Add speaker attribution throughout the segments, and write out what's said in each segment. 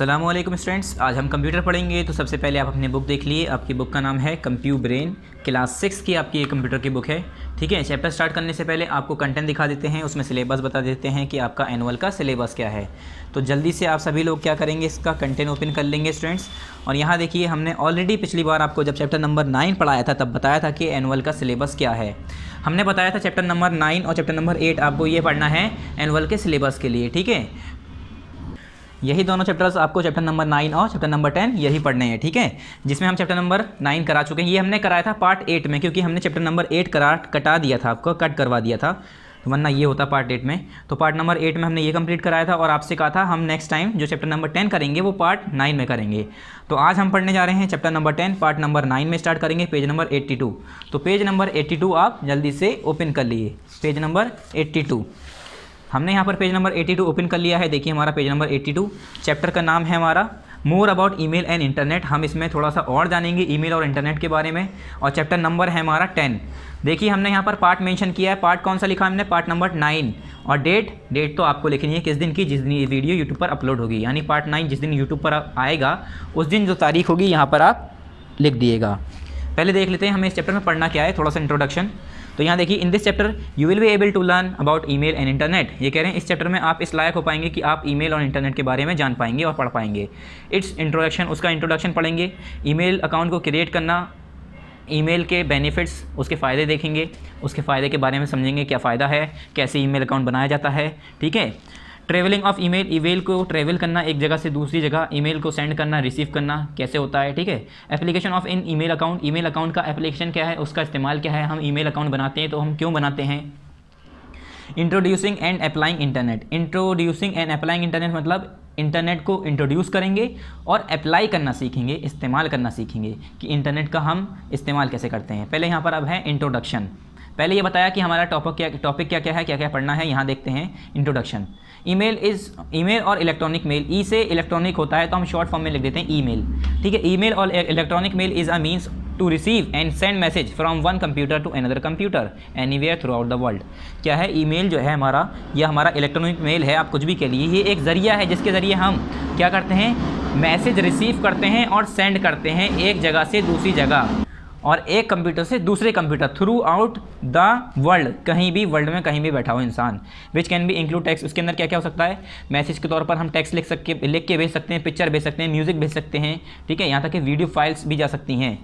Speaker 1: Aslam students आज हम computer पढ़ेंगे तो सबसे पहले आप अपने बुक देख लिए आपकी बुक का नाम है कंप्यू ब्रेन क्लास सिक्स की आपकी कंप्यूटर की बुक है ठीक है चैप्टर स्टार्ट करने से पहले आपको कंटेंट दिखा देते हैं उसमें सिलेबस बता देते हैं कि आपका एनुअल का सिलेबस क्या है तो जल्दी से आप सभी लोग क्या करेंगे इसका कंटेंट ओपन कर लेंगे स्टूडेंट्स और यहाँ देखिए हमने ऑलरेडी पिछली बार आपको जब चैप्टर नंबर नाइन पढ़ाया था तब बताया था कि एनुअल का सिलेबस क्या है हमने बताया था चैप्टर नंबर नाइन और चैप्टर नंबर एट आपको ये पढ़ना है एनुअल के सिलेबस के लिए ठीक है यही दोनों चैप्टर्स आपको चैप्टर नंबर नाइन और चैप्टर नंबर टेन यही पढ़ने हैं ठीक है जिसमें हम चैप्टर नंबर नाइन करा चुके हैं ये हमने कराया था पार्ट एट में क्योंकि हमने चैप्टर नंबर एट करा कटा दिया था आपको कट करवा दिया था तो वरना ये होता पार्ट एट में तो पार्ट नंबर एट में हमने ये कंप्लीट कराया था और आपसे कहा था हम नेक्स्ट टाइम जो चैप्टर नंबर टेन करेंगे वो पार्ट नाइन में करेंगे तो आज हम पढ़ने जा रहे हैं chapter number ten part number nine में स्टार्ट करेंगे पेज नंबर एट्टी टू तो पेज नंबर एट्टी टू आप जल्दी से ओपन कर लिए पेज नंबर एट्टी टू हमने यहाँ पर पेज नंबर 82 ओपन कर लिया है देखिए हमारा पेज नंबर 82 चैप्टर का नाम है हमारा more about email and internet हम इसमें थोड़ा सा और जानेंगे ईमेल और इंटरनेट के बारे में और चैप्टर नंबर है हमारा टेन देखिए हमने यहाँ पर पार्ट मेंशन किया है पार्ट कौन सा लिखा हमने पार्ट नंबर नाइन और डेट डेट तो आपको लिखनी है किस दिन की जिस दिन ये वीडियो यूट्यूब पर अपलोड होगी यानी पार्ट नाइन जिस दिन यूट्यूब पर आएगा उस दिन जो तारीख होगी यहाँ पर आप लिख दिएगा पहले देख लेते हैं हमें इस चैप्टर में पढ़ना क्या है थोड़ा सा इंट्रोडक्शन तो यहाँ देखिए in this chapter you will be able to learn about email and internet ये कह रहे हैं इस चैप्टर में आप इस लायक हो पाएंगे कि आप ईमेल और इंटरनेट के बारे में जान पाएंगे और पढ़ पाएंगे इट्स इंट्रोडक्शन उसका इंट्रोडक्शन पढ़ेंगे ईमेल अकाउंट को क्रिएट करना ईमेल के बेनिफिट्स उसके फ़ायदे देखेंगे उसके फ़ायदे के बारे में समझेंगे क्या फ़ायदा है कैसे ईमेल अकाउंट बनाया जाता है ठीक है ट्रेवलिंग ऑफ ईमेल ईमेल को ट्रेवल करना एक जगह से दूसरी जगह ईमेल को सेंड करना रिसीव करना कैसे होता है ठीक है application of in email account email account का एप्लीकेशन क्या है उसका इस्तेमाल क्या है हम ईमेल अकाउंट बनाते हैं तो हम क्यों बनाते हैं introducing and applying internet introducing and applying internet मतलब इंटरनेट को इंट्रोड्यूस करेंगे और अप्लाई करना सीखेंगे इस्तेमाल करना सीखेंगे कि इंटरनेट का हम इस्तेमाल कैसे करते हैं पहले यहाँ पर अब है इंट्रोडक्शन पहले ये बताया कि हमारा टॉपिक क्या टॉपिक क्या क्या है क्या क्या पढ़ना है यहाँ देखते हैं इंट्रोडक्शन ईमेल इज ईमेल और इलेक्ट्रॉनिक मेल ई से इलेक्ट्रॉनिक होता है तो हम शॉर्ट फॉर्म में लिख देते हैं ईमेल ठीक है ईमेल और electronic mail is a means to receive and send message from one computer to another computer anywhere throughout the world क्या है मेल जो है हमारा यह हमारा इलेक्ट्रॉनिक मेल है आप कुछ भी के लिए ये एक ज़रिया है जिसके ज़रिए हम क्या करते हैं मैसेज रिसीव करते हैं और सेंड करते हैं एक जगह से दूसरी जगह और एक कंप्यूटर से दूसरे computer throughout the world कहीं भी वर्ल्ड में कहीं भी बैठा हो इंसान which can be include text उसके अंदर क्या क्या हो सकता है मैसेज के तौर पर हम टैक्स लिख सकते लिख के भेज सकते हैं पिक्चर भेज सकते हैं म्यूज़िक भेज सकते हैं ठीक है यहाँ तक कि वीडियो फाइल्स भी जा सकती हैं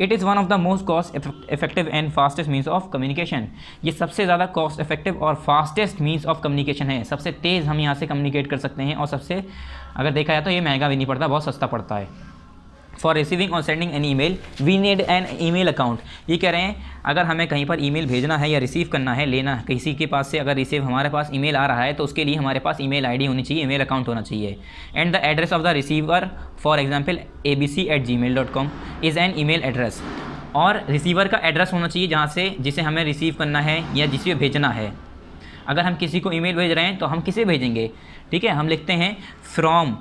Speaker 1: it is one of the most cost effective and fastest means of communication ये सबसे ज़्यादा कॉस्ट इफेक्टिव और फास्टेस्ट मीन्स ऑफ कम्युनिकेशन है सबसे तेज़ हम यहाँ से कम्युनिकेट कर सकते हैं और सबसे अगर देखा जाए तो ये महंगा भी नहीं पड़ता बहुत सस्ता पड़ता है फॉर रिसीविंग और sending an email we need an email account ये कह रहे हैं अगर हमें कहीं पर ईमेल भेजना है या रिसीव करना है लेना किसी के पास से अगर रिसीव हमारे पास ईमेल आ रहा है तो उसके लिए हमारे पास ईमेल आईडी होनी चाहिए ईमेल अकाउंट होना चाहिए and the address of the receiver for example A B C at ji mail dot com is an E mail address और रिसीवर का एड्रेस होना चाहिए जहाँ से जिसे हमें रिसीव करना है या जिसे भेजना है अगर हम किसी को ईमेल भेज रहे हैं तो हम किसे भेजेंगे ठीक है हम लिखते हैं from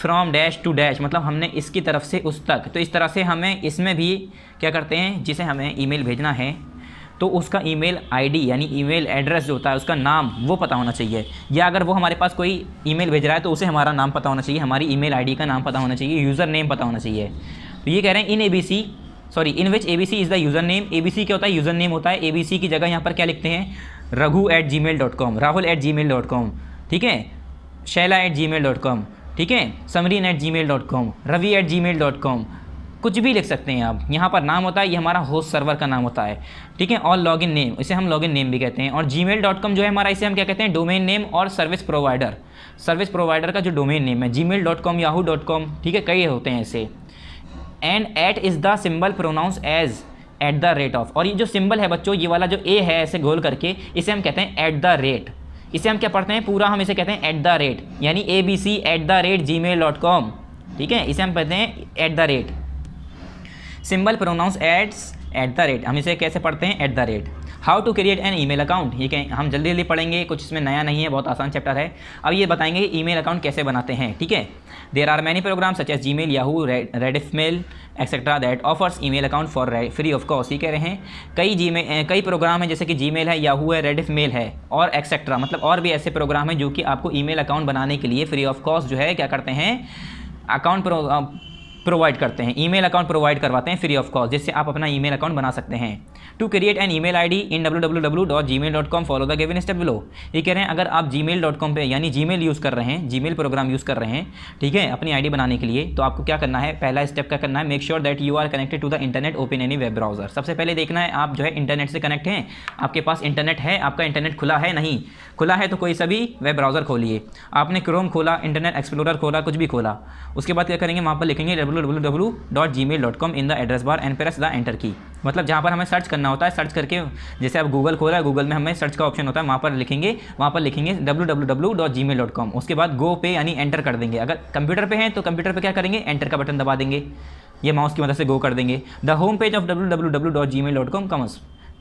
Speaker 1: from dash to dash मतलब हमने इसकी तरफ से उस तक तो इस तरह से हमें इसमें भी क्या करते हैं जिसे हमें ईमेल भेजना है तो उसका ईमेल आईडी यानी ईमेल एड्रेस जो होता है उसका नाम वो पता होना चाहिए या अगर वो हमारे पास कोई ईमेल भेज रहा है तो उसे हमारा नाम पता होना चाहिए हमारी ईमेल आईडी का नाम पता होना चाहिए यूज़र नेम पता होना चाहिए तो ये कह रहे हैं in ABC sorry in which A B C is the user name A B C क्या होता है यूज़र नेम होता है ए बी सी की जगह यहाँ पर क्या लिखते हैं Raghu at ji mail dot com Rahul at ji mail dot com ठीक है Shaila at ji mail dot com ठीक है Samreen at ji mail dot com Ravi at ji mail dot com कुछ भी लिख सकते हैं आप यहाँ पर नाम होता है ये हमारा होस्ट सर्वर का नाम होता है ठीक है और लॉगिन नेम इसे हम लॉगिन नेम भी कहते हैं और जी मेल डॉट कॉम जो है हमारा इसे हम क्या कहते हैं डोमेन नेम और सर्विस प्रोवाइडर सर्विस प्रोवाइडर का जो डोमेन नेम है जी mail dot com Yahoo dot com ठीक है कई होते हैं ऐसे and at is the symbol pronounce as at the rate of और ये जो सिम्बल है बच्चों ये वाला जो ए है ऐसे गोल करके इसे हम कहते हैं एट द रेट इसे हम क्या पढ़ते हैं पूरा हम इसे कहते हैं एट द रेट यानी A B C at the rate ji mail dot com ठीक है इसे हम कहते हैं at the rate symbol pronounce as at the rate हम इसे कैसे पढ़ते हैं at the rate how to create an email account ये कहें हम जल्दी जल्दी पढ़ेंगे कुछ इसमें नया नहीं है बहुत आसान चैप्टर है अब ये बताएंगे ईमेल अकाउंट कैसे बनाते हैं ठीक है there are many program such as Gmail Yahoo Rediff mail etcetera that offers email account for free of cost ये कह रहे हैं कई जी कई प्रोग्राम हैं जैसे कि जी है याहू है रेडिफ मेल है और एक्सेट्रा मतलब और भी ऐसे प्रोग्राम हैं जो कि आपको मेल अकाउंट बनाने के लिए फ्री ऑफ कॉस्ट जो है क्या करते हैं अकाउंट प्रोवाइड करते हैं ईमेल अकाउंट प्रोवाइड करवाते हैं फ्री ऑफ कॉस्ट जिससे आप अपना ईमेल अकाउंट बना सकते हैं to create an email ID in com follow the given step below ये कह रहे हैं अगर आप कॉम पे यानी मेल यूज़ कर रहे हैं मेल प्रोग्राम यूज़ कर रहे हैं ठीक है अपनी आईडी बनाने के लिए तो आपको क्या करना है पहला स्टेप क्या करना है make sure that you are connected to the internet open any web browser सबसे पहले देखना है आप जो है इंटरनेट से कनेक्ट हैं आपके पास इंटरनेट है आपका इंटरनेट खुला है नहीं खुला है तो कोई सा भी वेब ब्राउजर खोलिए आपने क्रोम खोला इंटरनेट एक्सप्लोरर खोला कुछ भी खोला उसके बाद क्या करेंगे वहाँ पर लिखेंगे W in the address bar and press the enter key मतलब जहाँ पर हमें सर्च करना होता है सर्च करके जैसे आप गूगल खोला है गूगल में हमें सर्च का ऑप्शन होता है वहाँ पर लिखेंगे वहाँ पर लिखेंगे डब्ल्यू उसके बाद गो पे यानी एंटर कर देंगे अगर कंप्यूटर पे हैं तो कंप्यूटर पे क्या करेंगे एंटर का बटन दबा देंगे ये माउस की मदद से गो कर देंगे the home page of W W W dot ji mail dot com comes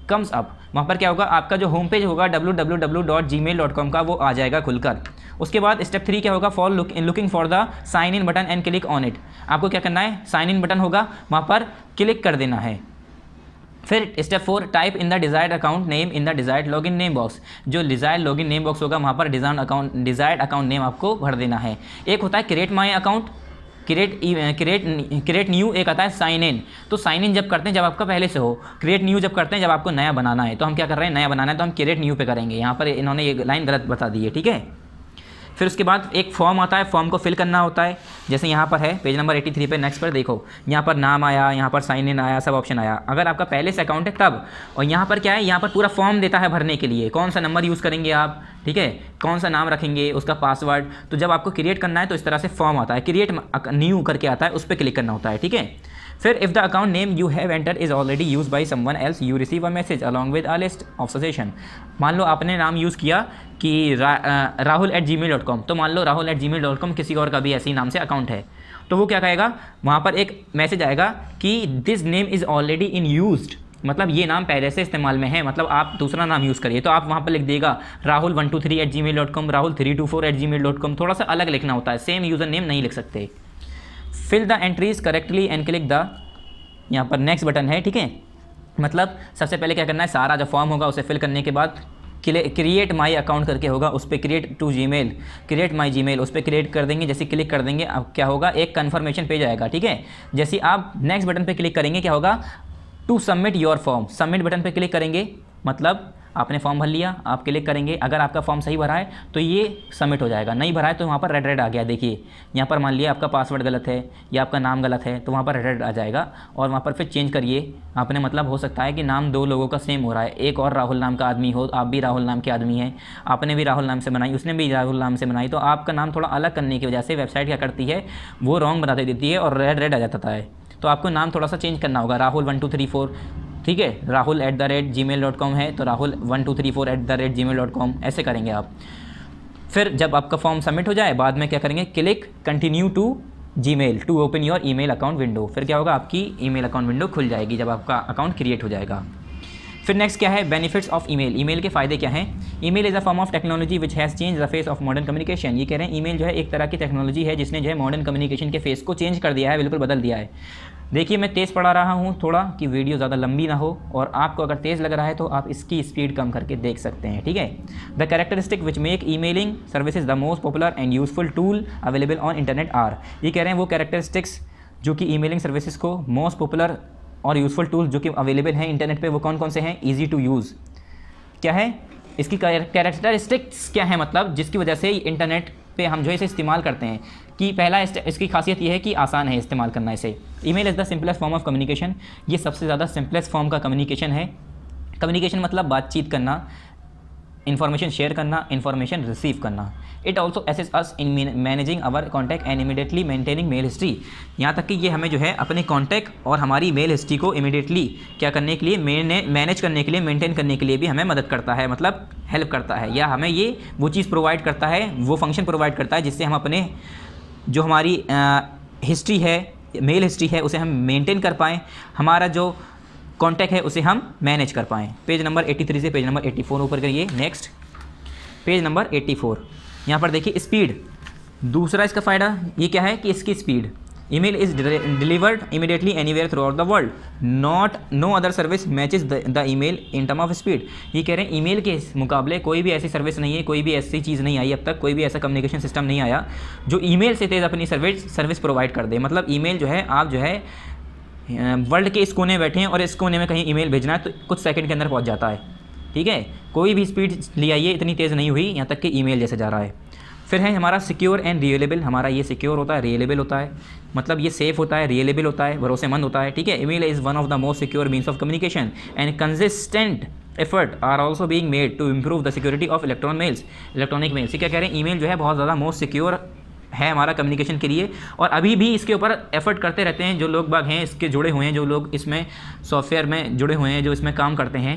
Speaker 1: comes up वहाँ पर क्या होगा आपका जो होम पेज होगा डब्ल्यू डब्ल्यू डब्ल्यू डॉट जी मेल डॉट कॉम का वो आ जाएगा खुलकर उसके बाद स्टेप थ्री क्या होगा for look in looking for the sign in button and click on it आपको क्या करना है साइन इन बटन होगा वहाँ पर क्लिक कर देना है फिर step four type in the desired account name in the desired login name box जो डिजायर्ड लॉगिन नेम बॉक्स होगा वहाँ पर design account desired account name आपको भर देना है एक होता है create my account create create create new एक आता है साइन इन तो साइन इन जब करते हैं जब आपका पहले से हो क्रिएट न्यू जब करते हैं जब आपको नया बनाना है तो हम क्या कर रहे हैं नया बनाना है तो हम क्रिएट न्यू पे करेंगे यहाँ पर इन्होंने ये लाइन गलत बता दी है ठीक है फिर उसके बाद एक फॉर्म आता है फॉर्म को फिल करना होता है जैसे यहाँ पर है पेज नंबर 83 पे नेक्स्ट पर देखो यहाँ पर नाम आया यहाँ पर साइन इन आया सब ऑप्शन आया अगर आपका पहले से अकाउंट है तब और यहाँ पर क्या है यहाँ पर पूरा फॉर्म देता है भरने के लिए कौन सा नंबर यूज़ करेंगे आप ठीक है कौन सा नाम रखेंगे उसका पासवर्ड तो जब आपको क्रिएट करना है तो इस तरह से फॉर्म आता है क्रिएट न्यू करके आता है उस पर क्लिक करना होता है ठीक है फिर if the account name you have enter is already use by someone else you receive a message along with a list of suggestion मान लो आपने नाम यूज़ किया कि Rahul at ji mail dot com तो मान लो Rahul at ji mail dot com किसी और का भी ऐसे ही नाम से अकाउंट है तो वो क्या कहेगा वहाँ पर एक मैसेज आएगा कि this name is already in use मतलब ये नाम पहले से इस्तेमाल में है मतलब आप दूसरा नाम यूज़ करिए तो आप वहाँ पर लिख देगा Rahul one two three at ji mail dot com Rahul three two four at ji mail dot com थोड़ा सा अलग लिखना होता है सेम यूज़र नेम नहीं लिख सकते fill the entries correctly and click the यहाँ पर नेक्स्ट बटन है ठीक है मतलब सबसे पहले क्या करना है सारा जो फॉर्म होगा उसे फिल करने के बाद क्रिएट माई अकाउंट करके होगा उस पर create to Gmail create my Gmail उस पर क्रिएट कर देंगे जैसे क्लिक कर देंगे अब क्या होगा एक कन्फर्मेशन पेज आएगा ठीक है जैसे आप नेक्स्ट बटन पर क्लिक करेंगे क्या होगा to submit your form submit button पर क्लिक करेंगे मतलब आपने फॉर्म भर लिया आप क्लिक करेंगे अगर आपका फॉर्म सही भरा है तो ये सबमिट हो जाएगा नहीं भरा है तो वहाँ पर रेड रेड आ गया देखिए यहाँ पर मान लिया आपका पासवर्ड गलत है या आपका नाम गलत है तो वहाँ पर रेड रेड आ जाएगा और वहाँ पर फिर चेंज करिए आपने मतलब हो सकता है कि नाम दो लोगों का सेम हो रहा है एक और राहुल नाम का आदमी हो आप भी राहुल नाम के आदमी हैं आपने भी राहुल नाम से बनाई उसने भी राहुल नाम से बनाई तो आपका नाम थोड़ा अलग करने की वजह से वेबसाइट क्या करती है वो रॉन्ग बना देती है और रेड रेड आ जाता है तो आपको नाम थोड़ा सा चेंज करना होगा Rahul one two three four ठीक है Rahul at the rate ji mail dot com है तो Rahul one two three four at the rate ji mail dot com ऐसे करेंगे आप फिर जब आपका फॉर्म सबमिट हो जाए बाद में क्या करेंगे click continue to Gmail to open your E email account window फिर क्या होगा आपकी ई मेल अकाउंट विंडो खुल जाएगी जब आपका अकाउंट क्रिएट हो जाएगा फिर नेक्स्ट क्या है बेनिफिट्स ऑफ ईमेल ईमेल के फायदे क्या हैं email is a form of technology which has change the face of modern communication ये कह रहे हैं ईमेल जो है एक तरह की टेक्नोलॉजी है जिसने जो है मॉडर्न कम्युनिकेशन के फेस को चेंज कर दिया है बिल्कुल बदल दिया है देखिए मैं तेज़ पढ़ा रहा हूँ थोड़ा कि वीडियो ज़्यादा लंबी ना हो और आपको अगर तेज़ लग रहा है तो आप इसकी स्पीड कम करके देख सकते हैं ठीक है the characteristic which make emailing services the most popular and useful tool available on internet are ये कह रहे हैं वो कैरेक्टरिस्टिक्स जो कि ई मेलिंग सर्विसेज को मोस्ट पॉपुलर और यूज़फुल टूल जो कि अवेलेबल हैं इंटरनेट पर वो कौन कौन से हैं ईजी टू यूज़ क्या है इसकी कैरेक्टरिस्टिक्स क्या है मतलब जिसकी वजह से इंटरनेट पे हम जो इसे इस्तेमाल करते हैं कि पहला इसकी खासियत यह है कि आसान है इस्तेमाल करना इसे email is the simplest form of communication ये सबसे ज़्यादा सिंपलेस्ट फॉर्म का कम्युनिकेशन है कम्युनिकेशन मतलब बातचीत करना इन्फॉर्मेशन शेयर करना इन्फॉर्मेशन रिसीव करना it also access us in managing our contact and immediately maintaining mail history यहाँ तक कि ये हमें जो है अपने कॉन्टैक्ट और हमारी मेल हिस्ट्री को इमीडिएटली क्या करने के लिए मैनेज करने के लिए मेंटेन करने के लिए भी हमें मदद करता है मतलब हेल्प करता है या हमें ये वो चीज़ प्रोवाइड करता है वो फंक्शन प्रोवाइड करता है जिससे हम अपने जो हमारी हिस्ट्री है मेल हिस्ट्री है उसे हम मेंटेन कर पाएँ हमारा जो कॉन्टैक्ट है उसे हम मैनेज कर पाएँ पेज नंबर 83 से पेज नंबर 84 ऊपर करिए नेक्स्ट पेज नंबर 84 फोर यहाँ पर देखिए स्पीड दूसरा इसका फ़ायदा ये क्या है कि इसकी speed email is delivered immediately anywhere throughout the world not no other service matches the E email in term of speed ये कह रहे हैं ईमेल के मुकाबले कोई भी ऐसी सर्विस नहीं है कोई भी ऐसी चीज़ नहीं आई अब तक कोई भी ऐसा कम्युनिकेशन सिस्टम नहीं आया जो ईमेल से तेज़ अपनी सर्विस सर्विस प्रोवाइड कर दे मतलब ईमेल जो है आप जो है वर्ल्ड के इस कोने बैठे हैं और इस कोने में कहीं ईमेल भेजना है तो कुछ सेकंड के अंदर पहुंच जाता है ठीक है कोई भी स्पीड ले आइए इतनी तेज़ नहीं हुई यहाँ तक कि ईमेल जैसे जा रहा है फिर है हमारा सिक्योर एंड रियलेबल हमारा ये सिक्योर होता है रियलेबल होता है मतलब ये सेफ होता है रियलेबल होता है भरोसेमंद होता है ठीक है email is one of the most secure means of communication and consistent effort are also being made to improve the security of electron mails electronic mails ये क्या कह रहे हैं ई जो है बहुत ज़्यादा मोस्ट सिक्योर है हमारा कम्युनिकेशन के लिए और अभी भी इसके ऊपर एफर्ट करते रहते हैं जो लोग बाग हैं इसके जुड़े हुए हैं जो लोग इसमें सॉफ्टवेयर में जुड़े हुए हैं जो इसमें काम करते हैं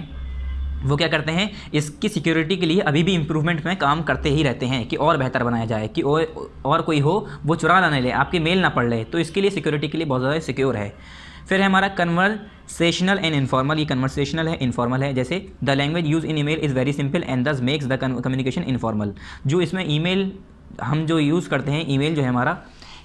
Speaker 1: वो क्या करते हैं इसकी सिक्योरिटी के लिए अभी भी इम्प्रूवमेंट में काम करते ही रहते हैं कि और बेहतर बनाया जाए कि और और कोई हो वो चुरा ना ले आपके मेल ना पड़ ले तो इसके लिए सिक्योरिटी के लिए बहुत ज़्यादा सिक्योर है फिर है हमारा कन्वर्सेशनल एंड इनफॉर्मल ये कन्वर्सेशनल है इनफॉर्मल है जैसे the language use in email is very simple and thus makes the communication informal जो इसमें ईमेल हम जो यूज़ करते हैं ईमेल जो है हमारा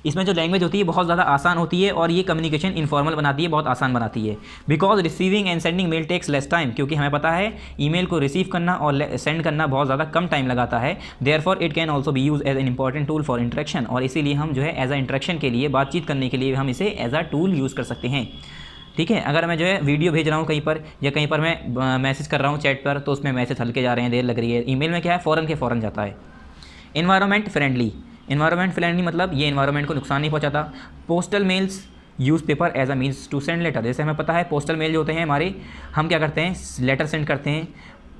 Speaker 1: इसमें जो लैंग्वेज होती है बहुत ज़्यादा आसान होती है और ये कम्युनिकेशन इनफॉर्मल बनाती है बहुत आसान बनाती है because receiving and sending mail takes less time क्योंकि हमें पता है ईमेल को रिसीव करना और सेंड करना बहुत ज़्यादा कम टाइम लगाता है therefore it can also भी use as an important tool for interaction और इसीलिए हम जो है एज अ इंट्रैक्शन के लिए बातचीत करने के लिए हम इसे एज अ टूल यूज़ कर सकते हैं ठीक है अगर मैं जो है वीडियो भेज रहा हूँ कहीं पर या कहीं पर मैं मैसेज कर रहा हूँ चैट पर तो उसमें मैसेज हल्के जा रहे हैं देर लग रही है ईमेल में क्या है फ़ौरन के फ़ौरन जाता है इन्वायरमेंट फ्रेंडली इन्वायरमेंट फ्रेंडली मतलब ये इन्वायरमेंट को नुकसान नहीं पहुँचाता postal mails use paper as a means to send letter जैसे हमें पता है पोस्टल मेल जो होते हैं हमारे हम क्या करते हैं लेटर सेंड करते हैं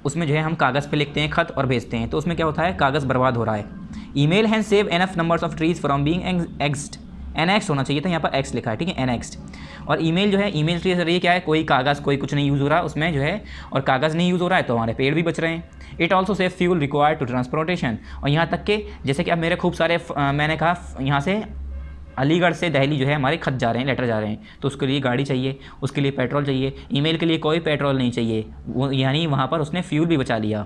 Speaker 1: उसमें जो है हम कागज़ पे लिखते हैं खत और भेजते हैं तो उसमें क्या होता है कागज़ बर्बाद हो रहा है ई मेल हैंड save enough numbers of trees from being axed annex होना चाहिए था यहाँ पर एक्स लिखा है ठीक है एनेक्स्ट और ईमेल जो है ईमेल के जरिए क्या है कोई कागज़ कोई कुछ नहीं यूज़ हो रहा उसमें जो है और कागज़ नहीं यूज़ हो रहा है तो हमारे पेड़ भी बच रहे हैं it also save fuel required to transportation और यहाँ तक के जैसे कि अब मेरे खूब सारे मैंने कहा यहाँ से अलीगढ़ से दहली जो है हमारे खत जा रहे हैं लेटर जा रहे हैं तो उसके लिए गाड़ी चाहिए उसके लिए पेट्रोल चाहिए ईमेल के लिए कोई पेट्रोल नहीं चाहिए वो यानी वहाँ पर उसने फ्यूल भी बचा लिया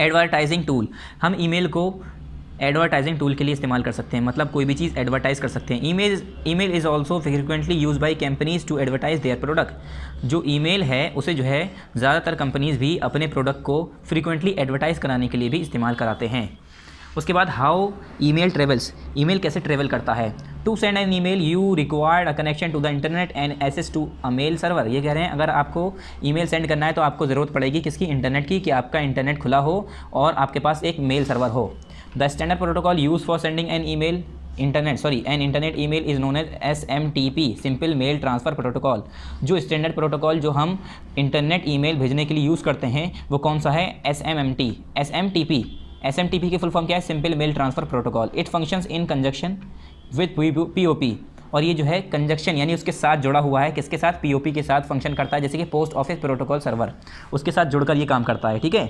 Speaker 1: एडवर्टाइजिंग टूल हम ईमेल को एडवर्टाइजिंग टूल के लिए इस्तेमाल कर सकते हैं मतलब कोई भी चीज़ एडवर्टाइज़ कर सकते हैं email email is also frequently use by companies to advertise their product जो ईमेल है उसे जो है ज़्यादातर कंपनीज़ भी अपने प्रोडक्ट को फ्रिक्वेंटली एडवर्टाइज़ कराने के लिए भी इस्तेमाल कराते हैं उसके बाद how email travels email कैसे ट्रेवल करता है to send an E email you required a connection to the internet and access to a mail server ये कह रहे हैं अगर आपको ई मेल सेंड करना है तो आपको ज़रूरत पड़ेगी किसकी इंटरनेट की कि आपका इंटरनेट खुला हो और आपके पास एक मेल सर्वर हो standard protocol use for sending an E mail internet sorry an internet email is known as S M T P simple mail transfer protocol जो स्टैंडर्ड प्रोटोकॉल जो हम इंटरनेट ईमेल भेजने के लिए यूज़ करते हैं वो कौन सा है S M M T S M T P S M T P की फुल फॉर्म क्या है simple mail transfer protocol it functions in conjunction with P O P और ये जो है कंजक्शन यानी उसके साथ जुड़ा हुआ है किसके साथ पी ओ पी के साथ फंक्शन करता है जैसे कि पोस्ट ऑफिस प्रोटोकॉल सर्वर उसके साथ जुड़कर ये काम करता है ठीक है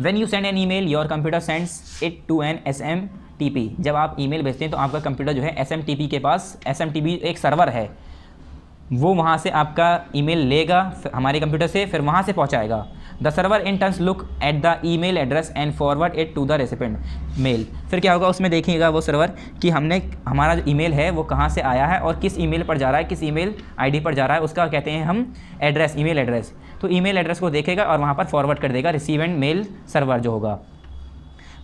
Speaker 1: when you send an E mail your computer sends it to an S M T P जब आप ई मेल भेजते हैं तो आपका कंप्यूटर जो है एस एम टी पी के पास एस एम टी पी एक सर्वर है वो वहाँ से आपका ई मेल लेगा हमारे कंप्यूटर से फिर वहाँ से पहुँचाएगा the server in turns look at the E mail address and forward it to the recipient mail फिर क्या होगा उसमें देखिएगा वो सर्वर कि हमने हमारा जो मेल है वो कहाँ से आया है और किस ई मेल पर जा रहा है किस आई डी पर जा रहा है उसका कहते हैं हम एड्रेस ई मेल एड्रेस तो ई मेल एड्रेस को देखेगा और वहाँ पर फॉरवर्ड कर देगा रिसीव एंड मेल सर्वर जो होगा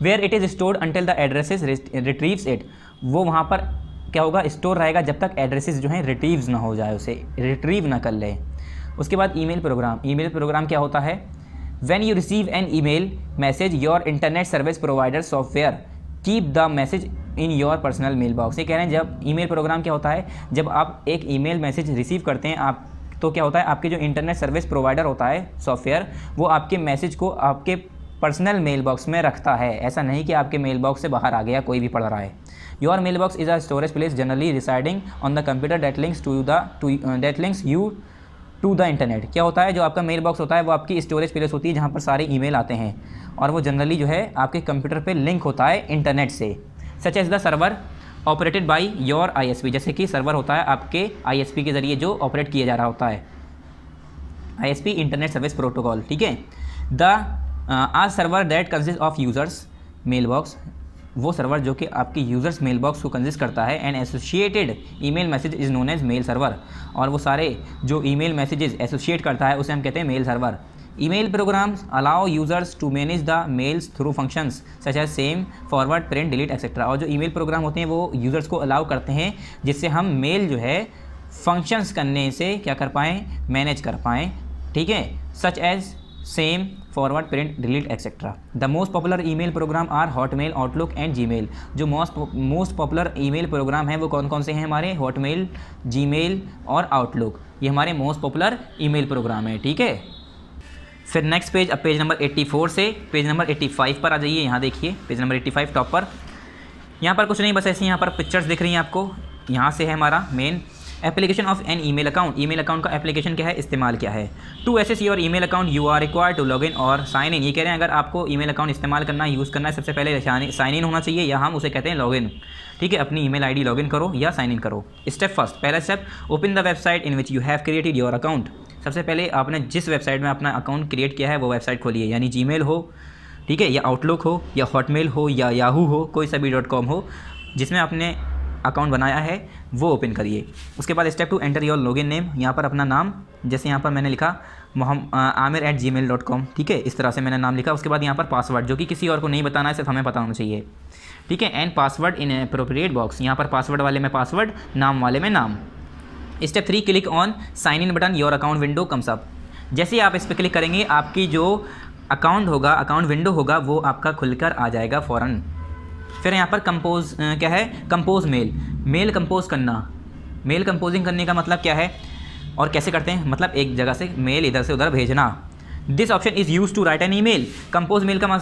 Speaker 1: where it is stored until the address retrieves it वो वहाँ पर क्या होगा स्टोर रहेगा जब तक एड्रेसेस जो हैं रिट्रीव ना हो जाए उसे रिट्रीव ना कर ले उसके बाद ईमेल प्रोग्राम ईमेल प्रोग्राम क्या होता है when you receive an email message your internet service provider software keep the message in your personal mail box ये कह रहे हैं जब ईमेल प्रोग्राम क्या होता है जब आप एक ईमेल मैसेज रिसीव करते हैं आप तो क्या होता है आपके जो इंटरनेट सर्विस प्रोवाइडर होता है सॉफ्टवेयर वो आपके मैसेज को आपके पर्सनल मेल बॉक्स में रखता है ऐसा नहीं कि आपके मेल बॉक्स से बाहर आ गया कोई भी पढ़ रहा है your mail box is a storage place generally residing on the computer that links to the to that links you to the internet क्या होता है जो आपका मेल बॉक्स होता है वो आपकी स्टोरेज प्लेस होती है जहाँ पर सारे ईमेल आते हैं और वो जनरली जो है आपके कंप्यूटर पर लिंक होता है इंटरनेट से such as the server operated by your ISP जैसे कि सर्वर होता है आपके आईएसपी के ज़रिए जो ऑपरेट किया जा रहा होता है आईएसपी इंटरनेट सर्विस प्रोटोकॉल ठीक है the uh server that consist of users mail box वो सर्वर जो कि आपके यूज़र्स मेल बॉक्स को कंजिस्ट करता है and associated email message is known as mail server और वो सारे जो ईमेल मैसेजेस एसोशिएट करता है उसे हम कहते हैं mail server email programs allow users to manage the mails through functions such as same forward print delete etcetera और जो ईमेल प्रोग्राम होते हैं वो यूज़र्स को अलाउ करते हैं जिससे हम मेल जो है फंक्शंस करने से क्या कर पाएँ मैनेज कर पाएँ ठीक है such as same forward print delete etcetera the most popular email program are Hotmail Outlook and Gmail जो most most popular email program है वो कौन कौन से हैं हमारे हॉटमेल जीमेल और आउटलुक ये हमारे मोस्ट पॉपुलर ईमेल प्रोग्राम है ठीक है फिर नेक्स्ट पेज अब पेज नंबर 84 से पेज नंबर 85 पर आ जाइए यहाँ देखिए पेज नंबर 85 टॉप पर यहाँ पर कुछ नहीं बस ऐसे यहाँ पर पिक्चर्स दिख रही हैं आपको यहाँ से है हमारा main application of an email account email account का एप्लीकेशन क्या है इस्तेमाल क्या है to access email account you are require to log in और साइन इन ये कह रहे हैं अगर आपको ईमेल अकाउंट इस्तेमाल करना यूज़ करना है सबसे पहले साइन इन होना चाहिए या हम उसे कहते हैं लॉग इन ठीक है अपनी ईमेल आईडी इन करो या साइन इन करो स्टेप फर्स्ट पहला step open the website in which you have created your account सबसे पहले आपने जिस वेबसाइट में अपना अकाउंट क्रिएट किया है वो वेबसाइट खोलिए यानी जी हो ठीक है या आउटलुक हो या हॉटमेल हो या याहू हो कोई सा भी डॉट कॉम हो जिसमें आपने अकाउंट बनाया है वो ओपन करिए उसके बाद step two enter your login name यहाँ पर अपना नाम जैसे यहाँ पर मैंने लिखा Moham Aamir at ji mail dot com ठीक है इस तरह से मैंने नाम लिखा उसके बाद यहाँ पर पासवर्ड जो कि किसी और को नहीं बताना है सिर्फ हमें पता होना चाहिए ठीक है and password in appropriate box यहाँ पर पासवर्ड वाले में पासवर्ड नाम वाले में नाम step three click on sign in button your account window comes up जैसे ही आप इस पर क्लिक करेंगे आपकी जो अकाउंट होगा अकाउंट विंडो होगा वो आपका खुलकर आ जाएगा फ़ौरन फिर यहाँ पर कंपोज क्या है कंपोज मेल मेल कंपोज करना मेल कंपोजिंग करने का मतलब क्या है और कैसे करते हैं मतलब एक जगह से मेल इधर से उधर भेजना this option is use to write an E mail compose mail का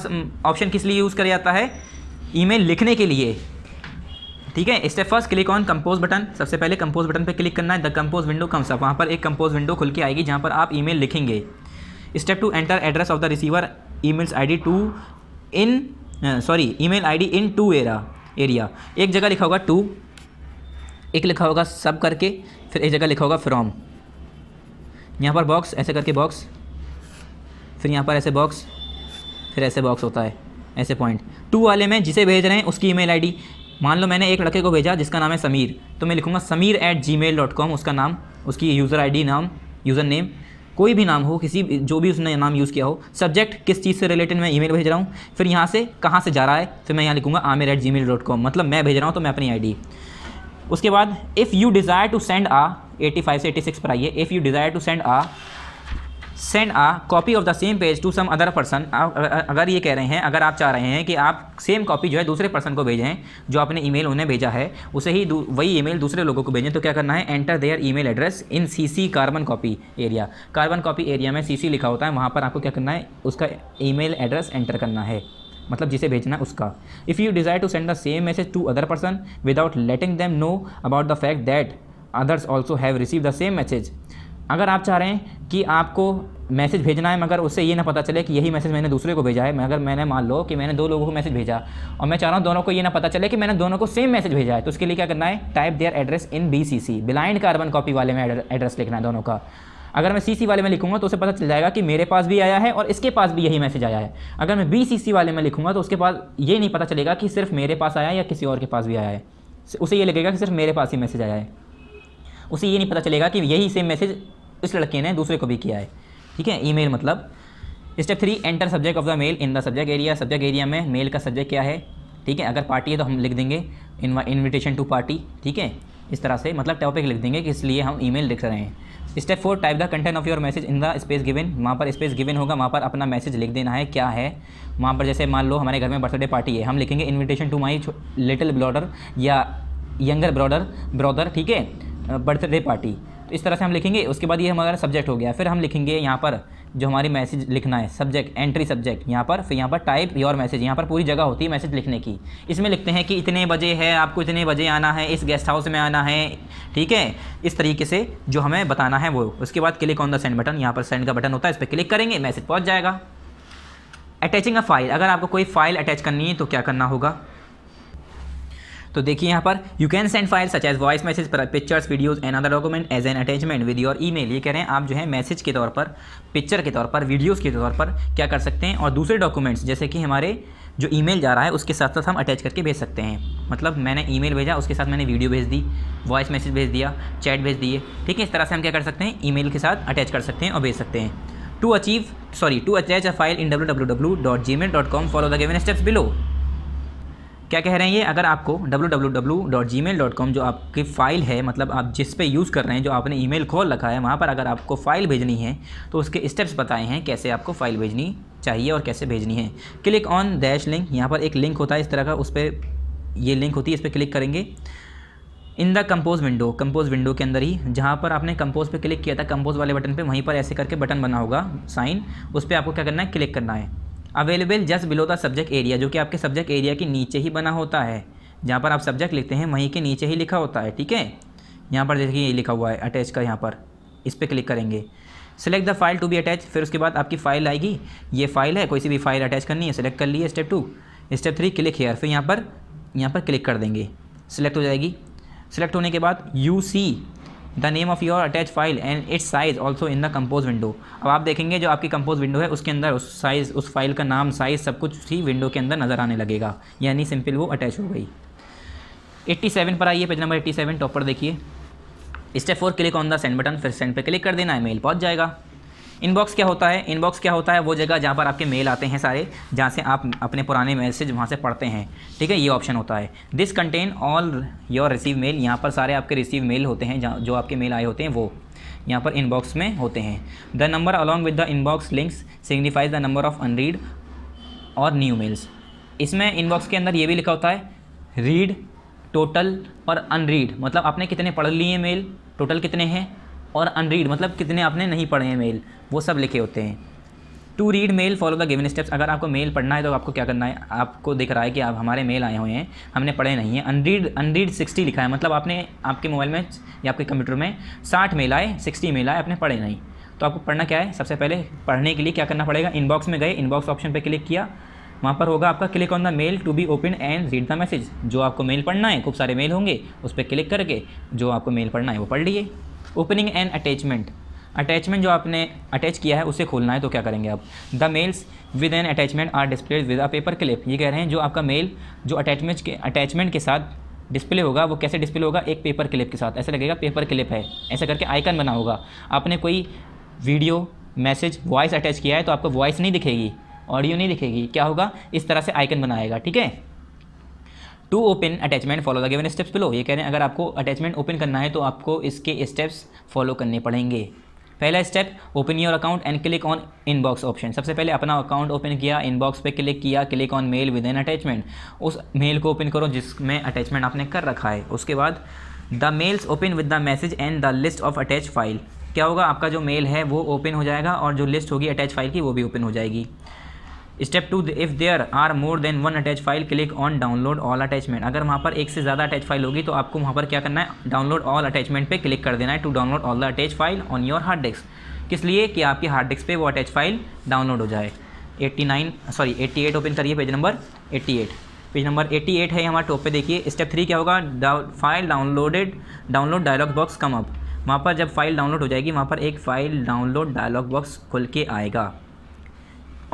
Speaker 1: ऑप्शन किस लिए यूज़ किया जाता है मेल लिखने के लिए ठीक है step first click on compose button सबसे पहले कंपोज बटन पर क्लिक करना है the compose window comes up वहाँ पर एक कंपोज विंडो खुल के आएगी जहाँ पर आप मेल लिखेंगे step two enter address of the receiver e I D to in sorry email ID into era area एक जगह लिखा होगा टू एक लिखा होगा सब करके फिर एक जगह लिखा होगा फ्रॉम यहाँ पर बॉक्स ऐसे करके बॉक्स फिर यहाँ पर ऐसे बॉक्स फिर ऐसे बॉक्स होता है ऐसे पॉइंट टू वाले में जिसे भेज रहे हैं उसकी ईमेल आईडी मान लो मैंने एक लड़के को भेजा जिसका नाम है समीर तो मैं लिखूँगा Sameer at ji mail dot com उसका नाम उसकी यूज़र आई नाम यूज़र नेम कोई भी नाम हो किसी जो भी उसने नाम यूज़ किया हो सब्जेक्ट किस चीज़ से रिलेटेड मैं ईमेल भेज रहा हूँ फिर यहाँ से कहाँ से जा रहा है फिर मैं यहाँ लिखूँगा Aamir at ji mail dot com मतलब मैं भेज रहा हूँ तो मैं अपनी आई डी उसके बाद if you desire to send a eighty five से एटी सिक्स पर आइए if you desire to send a send a copy of the same page to some other person अगर ये कह रहे हैं अगर आप चाह रहे हैं कि आप सेम कॉपी जो है दूसरे पर्सन को भेजें जो आपने ईमेल उन्हें भेजा है उसे ही वही ईमेल दूसरे लोगों को भेजें तो क्या करना है enter their email address in CC carbon copy area carbon copy area में सीसी लिखा होता है वहाँ पर आपको क्या करना है उसका ई एड्रेस एंटर करना है मतलब जिसे भेजना है उसका if you desire to send the same message to other person without letting them know about the fact that others also have receive the same message अगर आप चाह रहे हैं कि आपको मैसेज भेजना है मगर उससे ये ना पता चले कि यही मैसेज मैंने दूसरे को भेजा है मगर मैंने मान लो कि मैंने दो लोगों को मैसेज भेजा और मैं चाह रहा हूँ दोनों को ये ना पता चले कि मैंने दोनों को सेम मैसेज भेजा है तो उसके लिए क्या करना है type their address in B C C blind carbon copy वाले में एड्रेस लिखना है दोनों का अगर मैं सी वाले में लिखूंगा तो उसे पता चल जाएगा कि मेरे पास भी आया है और इसके पास भी यही मैसेज आया है अगर मैं बी सी सी वाले में लिखूंगा तो उसके पास ये नहीं पता चलेगा कि सिर्फ मेरे पास आया है या किसी और के पास भी आया है उसे ये लगेगा कि सिर्फ मेरे पास ही मैसेज आया है उसे ये नहीं पता चलेगा कि यही सेम मैसेज इस लड़के ने दूसरे को भी किया है ठीक है ईमेल मतलब step three enter subject of the mail in the subject area subject area में मेल का सब्जेक्ट क्या है ठीक है अगर पार्टी है तो हम लिख देंगे इन्विटेशन टू पार्टी ठीक है इस तरह से मतलब टॉपिक लिख देंगे कि इसलिए हम ईमेल लिख रहे हैं step four type the content of your message in the space given वहाँ पर स्पेस गिवन होगा वहाँ पर अपना मैसेज लिख देना है क्या है वहाँ पर जैसे मान लो हमारे घर में बर्थडे पार्टी है हम लिखेंगे invitation to my little brother या यंगर ब्रॉडर ब्रॉदर ठीक है बर्थडे पार्टी तो इस तरह से हम लिखेंगे उसके बाद ये हमारा सब्जेक्ट हो गया फिर हम लिखेंगे यहाँ पर जो हमारी मैसेज लिखना है सब्जेक्ट एंट्री सब्जेक्ट यहाँ पर फिर यहाँ पर टाइप योर मैसेज यहाँ पर पूरी जगह होती है मैसेज लिखने की इसमें लिखते हैं कि इतने बजे है आपको इतने बजे आना है इस गेस्ट हाउस में आना है ठीक है इस तरीके से जो हमें बताना है वो उसके बाद click on the send button यहाँ पर सेंड का बटन होता है इस पर क्लिक करेंगे मैसेज पहुँच जाएगा अटैचिंग अ फाइल अगर आपको कोई फाइल अटैच करनी है तो क्या करना होगा तो देखिए यहाँ पर you can send file such as voice message pictures videos and other document as an attachment with your E mail ये कह रहे हैं आप जो है मैसेज के तौर पर पिक्चर के तौर पर वीडियोज़ के तौर पर क्या कर सकते हैं और दूसरे डॉक्यूमेंट्स जैसे कि हमारे जो ईमेल जा रहा है उसके साथ साथ हम अटैच करके भेज सकते हैं मतलब मैंने ईमेल भेजा उसके साथ मैंने वीडियो भेज दी वॉइस मैसेज भेज दिया चैट भेज दिए ठीक है इस तरह से हम क्या कर सकते हैं ईमेल के साथ अटैच कर सकते हैं और भेज सकते हैं to achieve sorry to attach a file in W W W dot ji mail dot com follow the given steps below क्या कह रहे हैं ये अगर आपको www.gmail.com जो आपकी फ़ाइल है मतलब आप जिस पे यूज़ कर रहे हैं जो आपने ईमेल खोल रखा है वहाँ पर अगर आपको फ़ाइल भेजनी है तो उसके स्टेप्स बताए हैं कैसे आपको फ़ाइल भेजनी चाहिए और कैसे भेजनी है क्लिक ऑन डैश लिंक यहाँ पर एक लिंक होता है इस तरह का उस पर ये लिंक होती है इस पर क्लिक करेंगे in the compose window compose window के अंदर ही जहाँ पर आपने कम्पोज पे क्लिक किया था कम्पोज वाले बटन पे वहीं पर ऐसे करके बटन बना होगा साइन उस पर आपको क्या करना है क्लिक करना है available just below the subject area जो कि आपके सब्जेक्ट एरिया के नीचे ही बना होता है जहाँ पर आप सब्जेक्ट लिखते हैं वहीं के नीचे ही लिखा होता है ठीक है यहाँ पर देखिए ये लिखा हुआ है अटैच का यहाँ पर इस पर क्लिक करेंगे select the file to be attach फिर उसके बाद आपकी फ़ाइल आएगी ये फाइल है कोई सी भी फाइल अटैच करनी है सेलेक्ट कर लिए step two step three click here फिर यहाँ पर यहाँ पर क्लिक कर देंगे सेलेक्ट हो जाएगी सेलेक्ट होने के बाद you see the name of your attach file and its size also in the compose window अब आप देखेंगे जो आपकी कंपोज विंडो है उसके अंदर उस साइज़ उस फाइल का नाम साइज़ सब कुछ ही विंडो के अंदर नज़र आने लगेगा यानी सिंपल वो अटैच हो गई 87 पर आइए पेज नंबर 87 टॉप पर देखिए step four click on the send button फिर सेंड पर क्लिक कर देना है मेल पहुँच जाएगा इनबॉक्स क्या होता है इनबॉक्स क्या होता है वो जगह जहाँ पर आपके मेल आते हैं सारे जहाँ से आप अपने पुराने मैसेज वहाँ से पढ़ते हैं ठीक है ये ऑप्शन होता है this contain all your receive mail यहाँ पर सारे आपके रिसीव मेल होते हैं जहाँ जो आपके मेल आए होते हैं वो यहाँ पर इनबॉक्स में होते हैं the number along with the inbox links signifies the number of unread और न्यू मेल्स इसमें इनबॉक्स के अंदर ये भी लिखा होता है रीड टोटल और अनरीड मतलब आपने कितने पढ़ लिए मेल टोटल कितने हैं और अनरीड मतलब कितने आपने नहीं पढ़े हैं मेल वो सब लिखे होते हैं to read mail follow the given steps अगर आपको मेल पढ़ना है तो आपको क्या करना है आपको दिख रहा है कि आप हमारे मेल आए हुए हैं हमने पढ़े नहीं हैं अनरीड अनरीड सिक्सटी लिखा है मतलब आपने आपके मोबाइल में या आपके कंप्यूटर में साठ मेल आए सिक्सटी मेल आए आपने पढ़े नहीं तो आपको पढ़ना क्या है सबसे पहले पढ़ने के लिए क्या करना पड़ेगा इनबॉक्स में गए इनबॉक्स ऑप्शन पर क्लिक किया वहाँ पर होगा आपका click on the mail to be open and read the message जो आपको मेल पढ़ना है खूब सारे मेल होंगे उस पर क्लिक करके जो आपको मेल पढ़ना है वो पढ़ लीजिए ओपनिंग एंड अटैचमेंट अटैचमेंट जो आपने अटैच किया है उसे खोलना है तो क्या करेंगे आप the mails with an attachment are display with a paper clip ये कह रहे हैं जो आपका मेल जो अटैचमेंट के अटैचमेंट के साथ डिस्प्ले होगा वो कैसे डिस्प्ले होगा एक पेपर क्लिप के साथ ऐसा लगेगा पेपर क्लिप है ऐसा करके आइकन बना होगा आपने कोई वीडियो मैसेज वॉइस अटैच किया है तो आपको वॉइस नहीं दिखेगी ऑडियो नहीं दिखेगी क्या होगा इस तरह से आइकन बनाएगा ठीक है to open attachment follow the given steps below ये कह रहे हैं अगर आपको अटैचमेंट ओपन करना है तो आपको इसके स्टेप्स फॉलो करने पड़ेंगे पहला step open your account and click on inbox option सबसे पहले अपना अकाउंट ओपन किया इनबॉक्स पे क्लिक किया click on mail with an attachment उस मेल को ओपन करो जिसमें अटैचमेंट आपने कर रखा है उसके बाद the mails open with the message and the list of attach file क्या होगा आपका जो मेल है वो ओपन हो जाएगा और जो लिस्ट होगी अटैच फाइल की वो भी ओपन हो जाएगी step two if there are more than one attach file click on download all attachment अगर वहाँ पर एक से ज़्यादा अटैच फाइल होगी तो आपको वहाँ पर क्या करना है डाउनलोड ऑल अटैचमेंट पे क्लिक कर देना है to download all the attach file on your hard disk किस लिए कि आपकी हार्ड डिस्क पे वो अटैच फाइल डाउनलोड हो जाए 89 सॉरी 88 ओपन करिए पेज नंबर 88 पेज नंबर 88 है हमारे टॉप पे देखिए स्टेप थ्री क्या होगा file downloaded download dialog box come up वहाँ पर जब फाइल डाउनलोड हो जाएगी वहाँ पर एक फ़ाइल डाउनलोड डायलॉग बॉक्स खुल के आएगा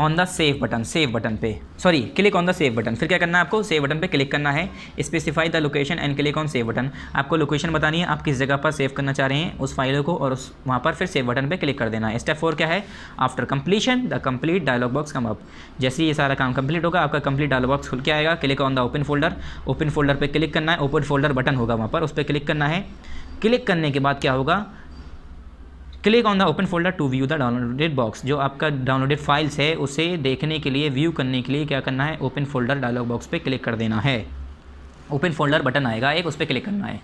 Speaker 1: on the save button save button पे sorry click on the save button फिर क्या करना है आपको सेव बटन पे क्लिक करना है specify the location and click on save button आपको लोकेशन बतानी है आप किस जगह पर सेव करना चाह रहे हैं उस फाइल को और उस वहाँ पर फिर सेव बटन पे क्लिक कर देना है स्टेप फोर क्या है after completion the complete dialog box come up जैसे ही ये सारा काम कंप्लीट होगा आपका कंप्लीट डायलॉग बॉक्स खुल के आएगा click on the open folder open folder पर क्लिक करना है ओपन फोल्डर बटन होगा वहाँ पर उस पर क्लिक करना है क्लिक करने के बाद क्या होगा click on the open folder to view the downloaded box जो आपका डाउनलोडेड फाइल्स है उसे देखने के लिए व्यू करने के लिए क्या करना है ओपन फोल्डर डायलॉग बॉक्स पे क्लिक कर देना है ओपन फोल्डर बटन आएगा एक उस पर क्लिक करना है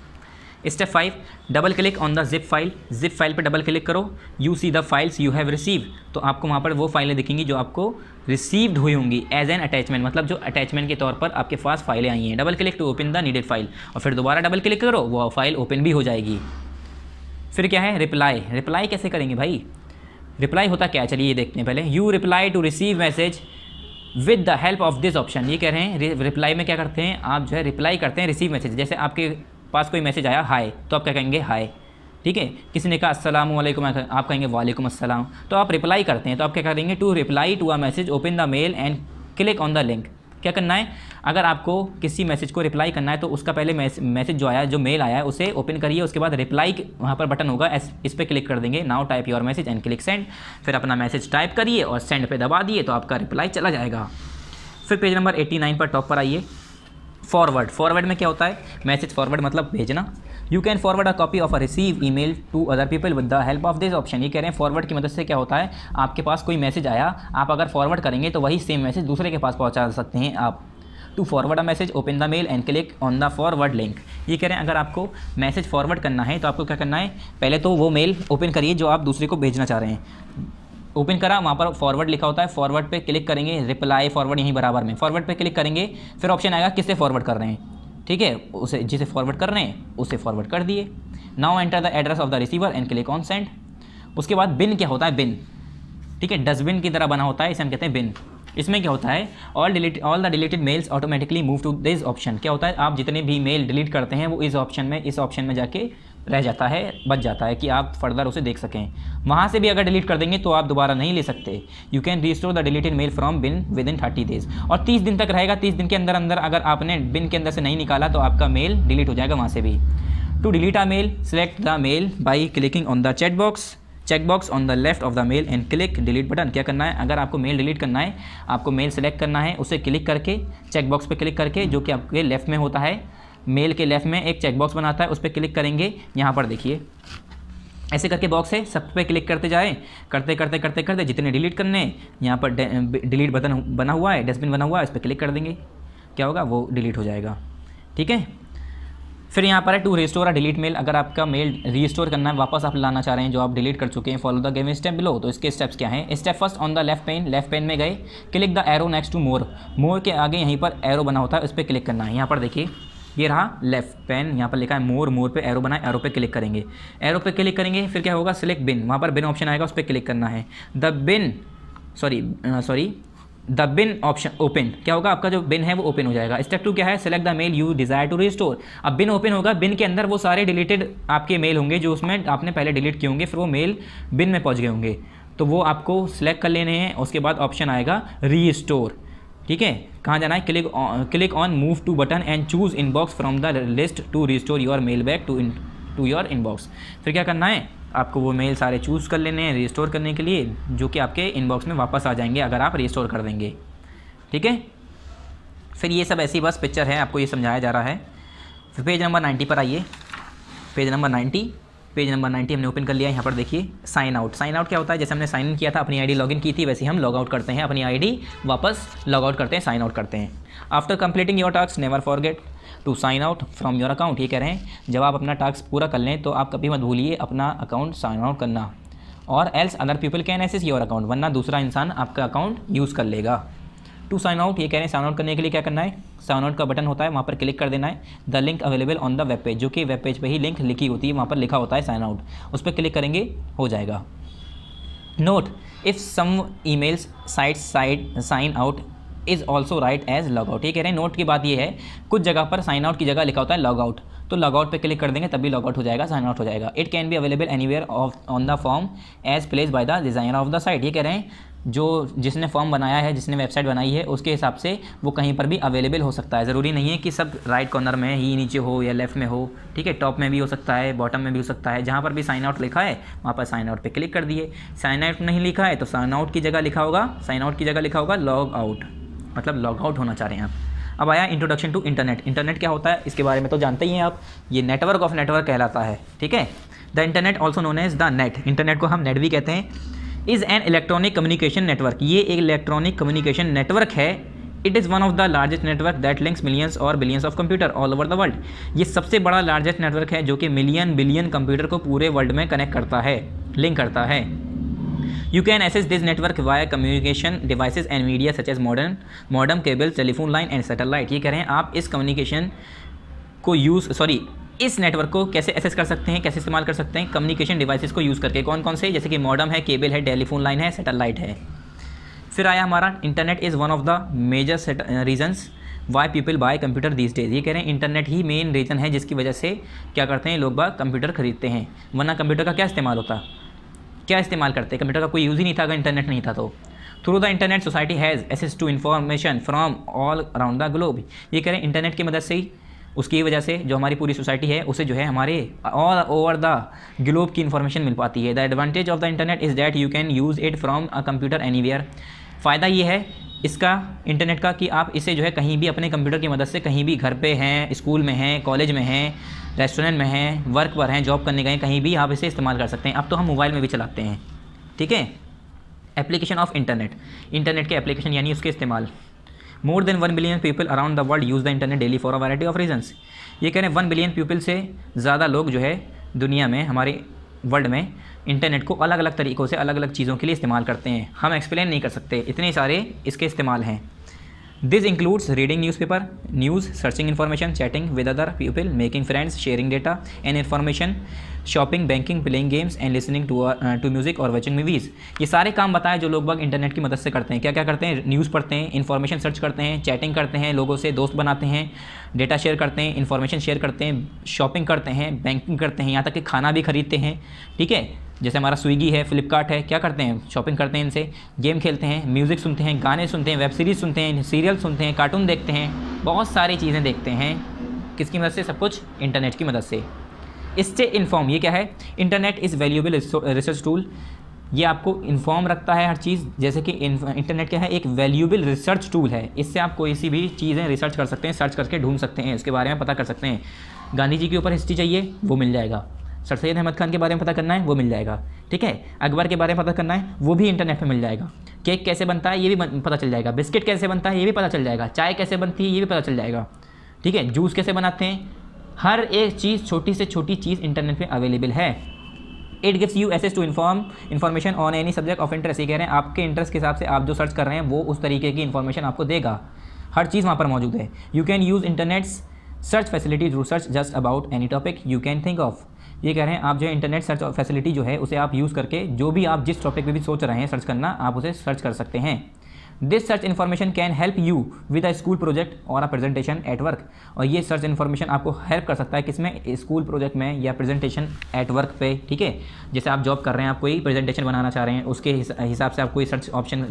Speaker 1: step five double click on the zip file zip file पर डबल क्लिक करो you see the files you have receive तो आपको वहाँ पर वो फाइलें दिखेंगी जो आपको रिसीव्ड हुई होंगी एज एन अटैचमेंट मतलब जो अटैचमेंट के तौर पर आपके पास फाइलें आई हैं double click to open the needed file और फिर दोबारा डबल क्लिक करो वो फाइल ओपन भी हो जाएगी फिर क्या है रिप्लाई रिप्लाई कैसे करेंगे भाई रिप्लाई होता क्या है चलिए ये देखते हैं पहले you reply to receive message with the help of this option ये कह रहे हैं रिप्लाई में क्या करते हैं आप जो है रिप्लाई करते हैं रिसीव मैसेज जैसे आपके पास कोई मैसेज आया हाय तो आप क्या कहेंगे हाय ठीक है किसी ने कहा असलम वालेकुम आप कहेंगे वालेकुम असलम तो आप रिप्लाई करते हैं तो आप क्या करेंगे to reply to a message open the mail and click on the link क्या करना है अगर आपको किसी मैसेज को रिप्लाई करना है तो उसका पहले मैसेज जो आया जो मेल आया है उसे ओपन करिए उसके बाद रिप्लाई वहाँ पर बटन होगा एस इस पर क्लिक कर देंगे now type your message and click send फिर अपना मैसेज टाइप करिए और सेंड पर दबा दिए तो आपका रिप्लाई चला जाएगा फिर पेज नंबर एट्टी पर टॉप पर आइए फॉरवर्ड फॉरवर्ड में क्या होता है मैसेज फॉरवर्ड मतलब भेजना you can forward a copy of a receive email to other people with the help of this option ये कह रहे हैं फॉरवर्ड की मदद से क्या होता है आपके पास कोई मैसेज आया आप अगर फॉरवर्ड करेंगे तो वही सेम मैसेज दूसरे के पास पहुँचा सकते हैं आप to forward a message open the mail and click on the forward link ये कह रहे हैं अगर आपको मैसेज फॉरवर्ड करना है तो आपको क्या करना है पहले तो वो मेल ओपन करिए जो आप दूसरे को भेजना चाह रहे हैं ओपन करा वहाँ पर फॉरवर्ड लिखा होता है फॉरवर्ड पे क्लिक करेंगे रिप्लाई फॉरवर्ड यहीं बराबर में फॉरवर्ड पे क्लिक करेंगे फिर ऑप्शन आएगा किससे फॉरवर्ड कर रहे हैं ठीक है उसे जिसे फॉरवर्ड कर रहे हैं उसे फॉरवर्ड कर दिए now enter the address of the receiver and click on send उसके बाद बिन क्या होता है बिन ठीक है डस्टबिन की तरह बना होता है इसे हम कहते हैं बिन इसमें क्या होता है all delete all the deleted mails automatically move to this option क्या होता है आप जितने भी मेल डिलीट करते हैं वो इस ऑप्शन में इस ऑप्शन में जाके रह जाता है बच जाता है कि आप फर्दर उसे देख सकें वहाँ से भी अगर डिलीट कर देंगे तो आप दोबारा नहीं ले सकते you can restore the deleted mail from bin within thirty days और तीस दिन तक रहेगा तीस दिन के अंदर अंदर अगर आपने बिन के अंदर से नहीं निकाला तो आपका मेल डिलीट हो जाएगा वहाँ से भी to delete a mail select the mail by clicking on the chat box check box on the left of the mail and click delete button क्या करना है अगर आपको मेल डिलीट करना है आपको मेल सेलेक्ट करना है उसे क्लिक करके चेक बॉक्स पर क्लिक करके जो कि आपके लेफ्ट में होता है मेल के लेफ्ट में एक चेकबॉक्स बनाता है उस पर क्लिक करेंगे यहाँ पर देखिए ऐसे करके बॉक्स है सब पे क्लिक करते जाए करते करते करते करते जितने डिलीट करने यहाँ पर डिलीट बटन बना हुआ है डस्टबिन बना हुआ है इस पर क्लिक कर देंगे क्या होगा वो डिलीट हो जाएगा ठीक है फिर यहाँ पर है टू रिस्टोर और डिलीट मेल अगर आपका मेल रिस्टोर करना है वापस आप लाना चाह रहे हैं जो आप डिलीट कर चुके हैं follow the game step below तो इसके स्टेप्स क्या हैं step first on the left pane left pane में गए click the arrow next to more more के आगे यहीं पर एरो बना होता है उस पर क्लिक करना है यहाँ पर देखिए ये रहा लेफ्ट पेन यहाँ पर लिखा है मोर मोर पे एरो बनाए एरो पे क्लिक करेंगे एरो पे क्लिक करेंगे फिर क्या होगा सिलेक्ट बिन वहाँ पर बिन ऑप्शन आएगा उस पर क्लिक करना है the bin sorry sorry the bin option open क्या होगा आपका जो बिन है वो ओपन हो जाएगा स्टेप टू क्या है select the mail you desire to restore अब बिन ओपन होगा बिन के अंदर वो सारे डिलीटेड आपके मेल होंगे जो उसमें आपने पहले डिलीट किए होंगे फिर वो मेल बिन में पहुंच गए होंगे तो वो आपको सेलेक्ट कर लेने हैं उसके बाद ऑप्शन आएगा रीस्टोर ठीक है कहाँ जाना है click click on move to button and choose inbox from the list to restore your mail back to to your inbox फिर क्या करना है आपको वो मेल सारे चूज़ कर लेने हैं रिस्टोर करने के लिए जो कि आपके इनबॉक्स में वापस आ जाएंगे अगर आप रिस्टोर कर देंगे ठीक है फिर ये सब ऐसी बस पिक्चर है आपको ये समझाया जा रहा है फिर पेज नंबर नाइन्टी पर आइए page number ninety page number 90 हमने ओपन कर लिया यहाँ पर देखिए साइन आउट साइन आउट क्या होता है जैसे हमने साइन इन किया था अपनी आईडी लॉगिन की थी वैसे हम लॉग आउट करते हैं अपनी आईडी वापस लॉग आउट करते हैं साइन आउट करते हैं after completing your task never forget to sign out from your account ये कह रहे हैं जब आप अपना टास्क पूरा कर लें तो आप कभी मत भूलिए अपना अकाउंट साइन आउट करना और else other people can access your account वरना दूसरा इंसान आपका अकाउंट यूज़ कर लेगा टू साइन आउट ये कह रहे हैं साइन आउट करने के लिए क्या करना है साइन आउट का बटन होता है वहाँ पर क्लिक कर देना है the link available on the web page जो कि वेब पेज पर ही लिंक लिखी होती है वहाँ पर लिखा होता है साइन आउट उस पर क्लिक करेंगे हो जाएगा note if some mails site side sign out is also write as log out ये कह रहे हैं नोट की बात ये है कुछ जगह पर साइन आउट की जगह लिखा होता है लॉग आउट तो लॉग आउट पर क्लिक कर देंगे तभी लॉग आउट हो जाएगा साइन आउट हो जाएगा it can be available anywhere of on the form as place by the designer of the site ये कह रहे हैं जो जिसने फॉर्म बनाया है जिसने वेबसाइट बनाई है उसके हिसाब से वो कहीं पर भी अवेलेबल हो सकता है ज़रूरी नहीं है कि सब राइट कॉर्नर में ही नीचे हो या लेफ्ट में हो ठीक है टॉप में भी हो सकता है बॉटम में भी हो सकता है जहाँ पर भी साइन आउट लिखा है वहाँ पर साइन आउट पर क्लिक कर दिए साइन आउट नहीं लिखा है तो साइन आउट की जगह लिखा होगा साइन आउट की जगह लिखा होगा लॉग आउट मतलब लॉग आउट होना चाह रहे हैं आप अब आया इंट्रोडक्शन टू इंटरनेट इंटरनेट क्या होता है इसके बारे में तो जानते ही हैं आप ये नेटवर्क ऑफ नेटवर्क कहलाता है ठीक है the internet also known as the net internet को हम नेट भी कहते हैं is an electronic communication network ये एक इलेक्ट्रॉनिक कम्युनिकेशन नेटवर्क है it is one of the largest network that links millions और billions of computer all over the world ये सबसे बड़ा लार्जेस्ट नेटवर्क है जो कि मिलियन बिलियन कंप्यूटर को पूरे वर्ल्ड में कनेक्ट करता है लिंक करता है you can access this network via communication devices and media such as modern modem cable telephone line and satellite ये कह रहे हैं आप इस कम्युनिकेशन को यूज सॉरी इस नेटवर्क को कैसे एक्सेस कर सकते हैं कैसे इस्तेमाल कर सकते हैं कम्युनिकेशन डिवाइसेस को यूज़ करके कौन कौन से जैसे कि मॉडम है केबल है टेलीफोन लाइन है सेटेलाइट है फिर आया हमारा internet is one of the major reasons why people buy computer this days ये कह रहे हैं इंटरनेट ही मेन रीज़न है जिसकी वजह से क्या करते हैं लोग बाग कंप्यूटर खरीदते हैं वरना कंप्यूटर का क्या इस्तेमाल होता क्या इस्तेमाल करते हैं कंप्यूटर का कोई यूज़ ही नहीं था अगर इंटरनेट नहीं था तो through the internet society has access to information from all around the globe ये कह रहे हैं इंटरनेट की मदद से ही उसकी वजह से जो हमारी पूरी सोसाइटी है उसे जो है हमारे ऑल ओवर द ग्लोब की इन्फॉर्मेशन मिल पाती है the advantage of the internet is that you can use it from a computer any फ़ायदा ये है इसका इंटरनेट का कि आप इसे जो है कहीं भी अपने कंप्यूटर की मदद से कहीं भी घर पे हैं स्कूल में हैं कॉलेज में हैं रेस्टोरेंट में हैं वर्क पर हैं जॉब करने गए कहीं भी आप इसे इस्तेमाल कर सकते हैं अब तो हम मोबाइल में भी चलाते हैं ठीक है एप्लीकेशन ऑफ इंटरनेट इंटरनेट के एप्लीकेशन यानी उसके इस्तेमाल more than one billion people around the world use the internet daily for a variety of reasons ये कह रहे हैं वन बिलियन पीपल से ज़्यादा लोग जो है दुनिया में हमारे वर्ल्ड में इंटरनेट को अलग अलग तरीक़ों से अलग अलग चीज़ों के लिए इस्तेमाल करते हैं हम एक्सप्लेन नहीं कर सकते इतने सारे इसके इस्तेमाल हैं this includes reading newspaper news searching information chatting with other people making friends sharing data and information shopping banking playing games and listening to to music और वॉचिंग मूवीज ये सारे काम बताए जो लोग इंटरनेट की मदद से करते हैं क्या क्या करते हैं न्यूज़ पढ़ते हैं इन्फॉर्मेशन सर्च करते हैं चैटिंग करते हैं लोगों से दोस्त बनाते हैं डेटा शेयर करते हैं इन्फॉर्मेशन शेयर करते हैं शॉपिंग करते हैं बैंकिंग करते हैं यहाँ तक कि खाना भी खरीदते हैं ठीक है जैसे हमारा स्विगी है फ्लिपकार्ट है क्या करते हैं शॉपिंग करते हैं इनसे गेम खेलते हैं म्यूज़िक सुनते हैं गाने सुनते हैं वेब सीरीज़ सुनते हैं सीरियल सुनते हैं कार्टून देखते हैं बहुत सारी चीज़ें देखते हैं किसकी मदद से सब कुछ इंटरनेट की मदद से इससे इन्फॉर्म ये क्या है internet is valuable research tool ये आपको इन्फॉर्म रखता है हर चीज़ जैसे कि इंटरनेट क्या है एक वैल्यूबल रिसर्च टूल है इससे आप कोई सी भी चीज़ें रिसर्च कर सकते हैं सर्च करके ढूंढ सकते हैं इसके बारे में पता कर सकते हैं गांधी जी के ऊपर हिस्ट्री चाहिए वो मिल जाएगा सर सैद अहमद खान के बारे में पता करना है वो मिल जाएगा ठीक है अकबर के बारे में पता करना है वो भी इंटरनेट पर मिल जाएगा केक कैसे बनता है ये भी पता चल जाएगा बिस्किट कैसे बनता है ये भी पता चल जाएगा चाय कैसे बनती है ये भी पता चल जाएगा ठीक है जूस कैसे बनाते हैं हर एक चीज़ छोटी से छोटी चीज़ इंटरनेट पे अवेलेबल है it gives you access to inform information on any subject of interest ये कह रहे हैं आपके इंटरेस्ट के हिसाब से आप जो सर्च कर रहे हैं वो उस तरीके की इन्फॉर्मेशन आपको देगा हर चीज़ वहाँ पर मौजूद है you can use internets search facility to search just about any topic you can think of ये कह रहे हैं आप जो इंटरनेट सर्च फैसिलिटी जो है उसे आप यूज़ करके जो भी आप जिस टॉपिक पर भी सोच रहे हैं सर्च करना आप उसे सर्च कर सकते हैं this search information can help you with a school project or a presentation at work और ये सर्च इन्फॉर्मेशन आपको हेल्प कर सकता है किसमें स्कूल प्रोजेक्ट में या प्रेजेंटेशन एट वर्क पे ठीक है जैसे आप जॉब कर रहे हैं आप कोई प्रेजेंटेशन बनाना चाह रहे हैं उसके हिसाब से आप कोई सर्च ऑप्शन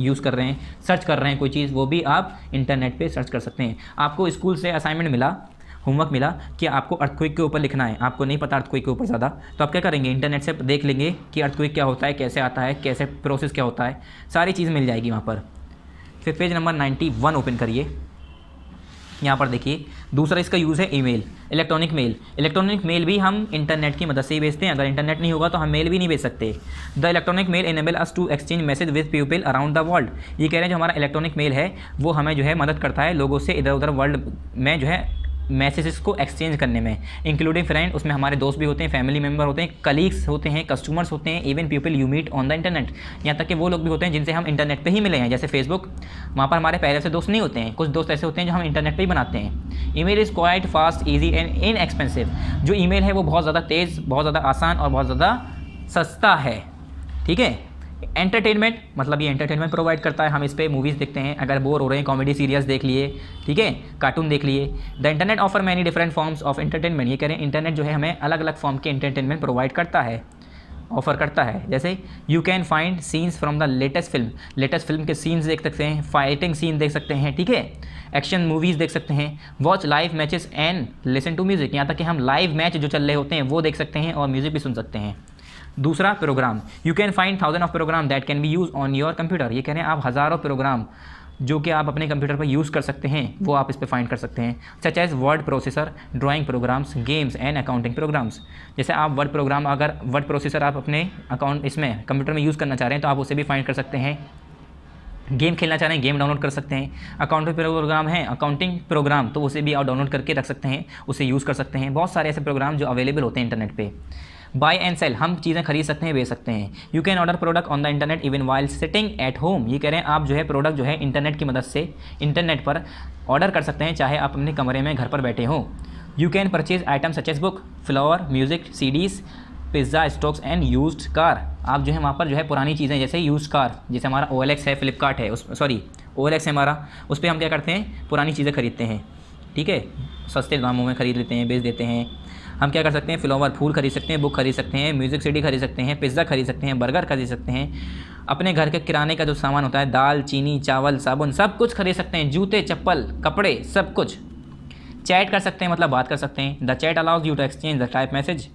Speaker 1: यूज़ कर रहे हैं सर्च कर रहे हैं कोई चीज़ वो भी आप इंटरनेट पे सर्च कर सकते हैं आपको स्कूल से असाइनमेंट मिला होमवर्क मिला कि आपको अर्थक्विक के ऊपर लिखना है आपको नहीं पता अर्थक्विक के ऊपर ज़्यादा तो आप क्या करेंगे इंटरनेट से देख लेंगे कि अर्थक्विक क्या होता है कैसे आता है कैसे प्रोसेस क्या होता है सारी चीज़ मिल जाएगी वहाँ पर फिर page number ninety one open करिए यहाँ पर देखिए दूसरा इसका यूज़ है email electronic mail electronic mail भी हम इंटरनेट की मदद से ही भेजते हैं अगर इंटरनेट नहीं होगा तो हम मेल भी नहीं भेज सकते the electronic mail enable us to exchange message with people around the world ये कह रहे हैं जो हमारा इलेक्ट्रॉनिक मेल है वो हमें जो है मदद करता है लोगों से इधर उधर वर्ल्ड में जो है मैसेजेस को एक्सचेंज करने में इंक्लूडिंग फ्रेंड उसमें हमारे दोस्त भी होते हैं फैमिली मेम्बर होते हैं कलीग्स होते हैं कस्टमर्स होते हैं even people you meet on the internet यहाँ तक कि वो लोग भी होते हैं जिनसे हम इंटरनेट पर ही मिले हैं जैसे फेसबुक वहाँ पर हमारे पहले से दोस्त नहीं होते हैं कुछ दोस्त ऐसे होते हैं जो हम इंटरनेट पर ही बनाते हैं email is quite fast easy and inexpensive जो मेल है वो बहुत ज़्यादा तेज़ बहुत ज़्यादा आसान और बहुत ज़्यादा सस्ता है ठीक है एंटरटेनमेंट मतलब ये एंटरटेनमेंट प्रोवाइड करता है हम इस पर मूवीज़ देखते हैं अगर बोर हो रहे हैं कॉमेडी सीरियल्स देख लिए ठीक है कार्टून देख लिए the internet offer many different forms of entertainment ये कह रहे हैं इंटरनेट जो है हमें अलग अलग फॉर्म के एंटरटेनमेंट प्रोवाइड करता है ऑफर करता है जैसे you can find scenes from the latest film latest film के सीन्स देख सकते हैं फाइटिंग सीन देख सकते हैं ठीक है एक्शन मूवीज़ देख सकते हैं watch live matches and listen to music यहाँ तक कि हम लाइव मैच जो चल रहे होते हैं वो देख सकते हैं और म्यूज़िक भी सुन सकते हैं दूसरा program you can find thousand of program that can be use on your computer ये कह रहे हैं आप हज़ारों प्रोग्राम जो कि आप अपने कंप्यूटर पर यूज़ कर सकते हैं वो आप इस पर फाइंड कर सकते हैं such as word processor drawing programs games and accounting programs जैसे आप वर्ड प्रोग्राम अगर वर्ड प्रोसेसर आप अपने अकाउंट इसमें कंप्यूटर में यूज़ करना चाह रहे हैं तो आप उसे भी फाइंड कर सकते हैं गेम खेलना चाह रहे हैं गेम डाउनलोड कर सकते हैं अकाउंटिंग प्रोग्राम है अकाउंटिंग प्रोग्राम तो उसे भी आप डाउनलोड करके रख सकते हैं उसे यूज़ कर सकते हैं बहुत सारे ऐसे प्रोग्राम जो अवेलेबल होते हैं इंटरनेट पर बाय एंड सेल हम चीज़ें खरीद सकते हैं बेच सकते हैं you can order product on the internet even while sitting at home ये कह रहे हैं आप जो है प्रोडक्ट जो है इंटरनेट की मदद से इंटरनेट पर ऑर्डर कर सकते हैं चाहे आप अपने कमरे में घर पर बैठे हों you can purchase item such as book flower music CDs pizza stocks and use car आप जो है वहाँ पर जो है पुरानी चीज़ें जैसे यूज कार जैसे हमारा ओ है फ्लिपकार्ट है उस सॉरी ओ है हमारा उस पर हम क्या करते हैं पुरानी चीज़ें खरीदते हैं ठीक है सस्ते दामों में ख़रीद लेते हैं बेच देते हैं हम क्या कर सकते हैं फ्लोवर फूल खरीद सकते हैं बुक खरीद सकते हैं म्यूज़िक सीडी खरीद सकते हैं पिज़्ज़ा खरीद सकते हैं बर्गर खरीद सकते हैं अपने घर के किराने का जो सामान होता है दाल चीनी चावल साबुन सब कुछ खरीद सकते हैं जूते चप्पल कपड़े सब कुछ चैट कर सकते हैं मतलब बात कर सकते हैं the chat allows you to exchange the type message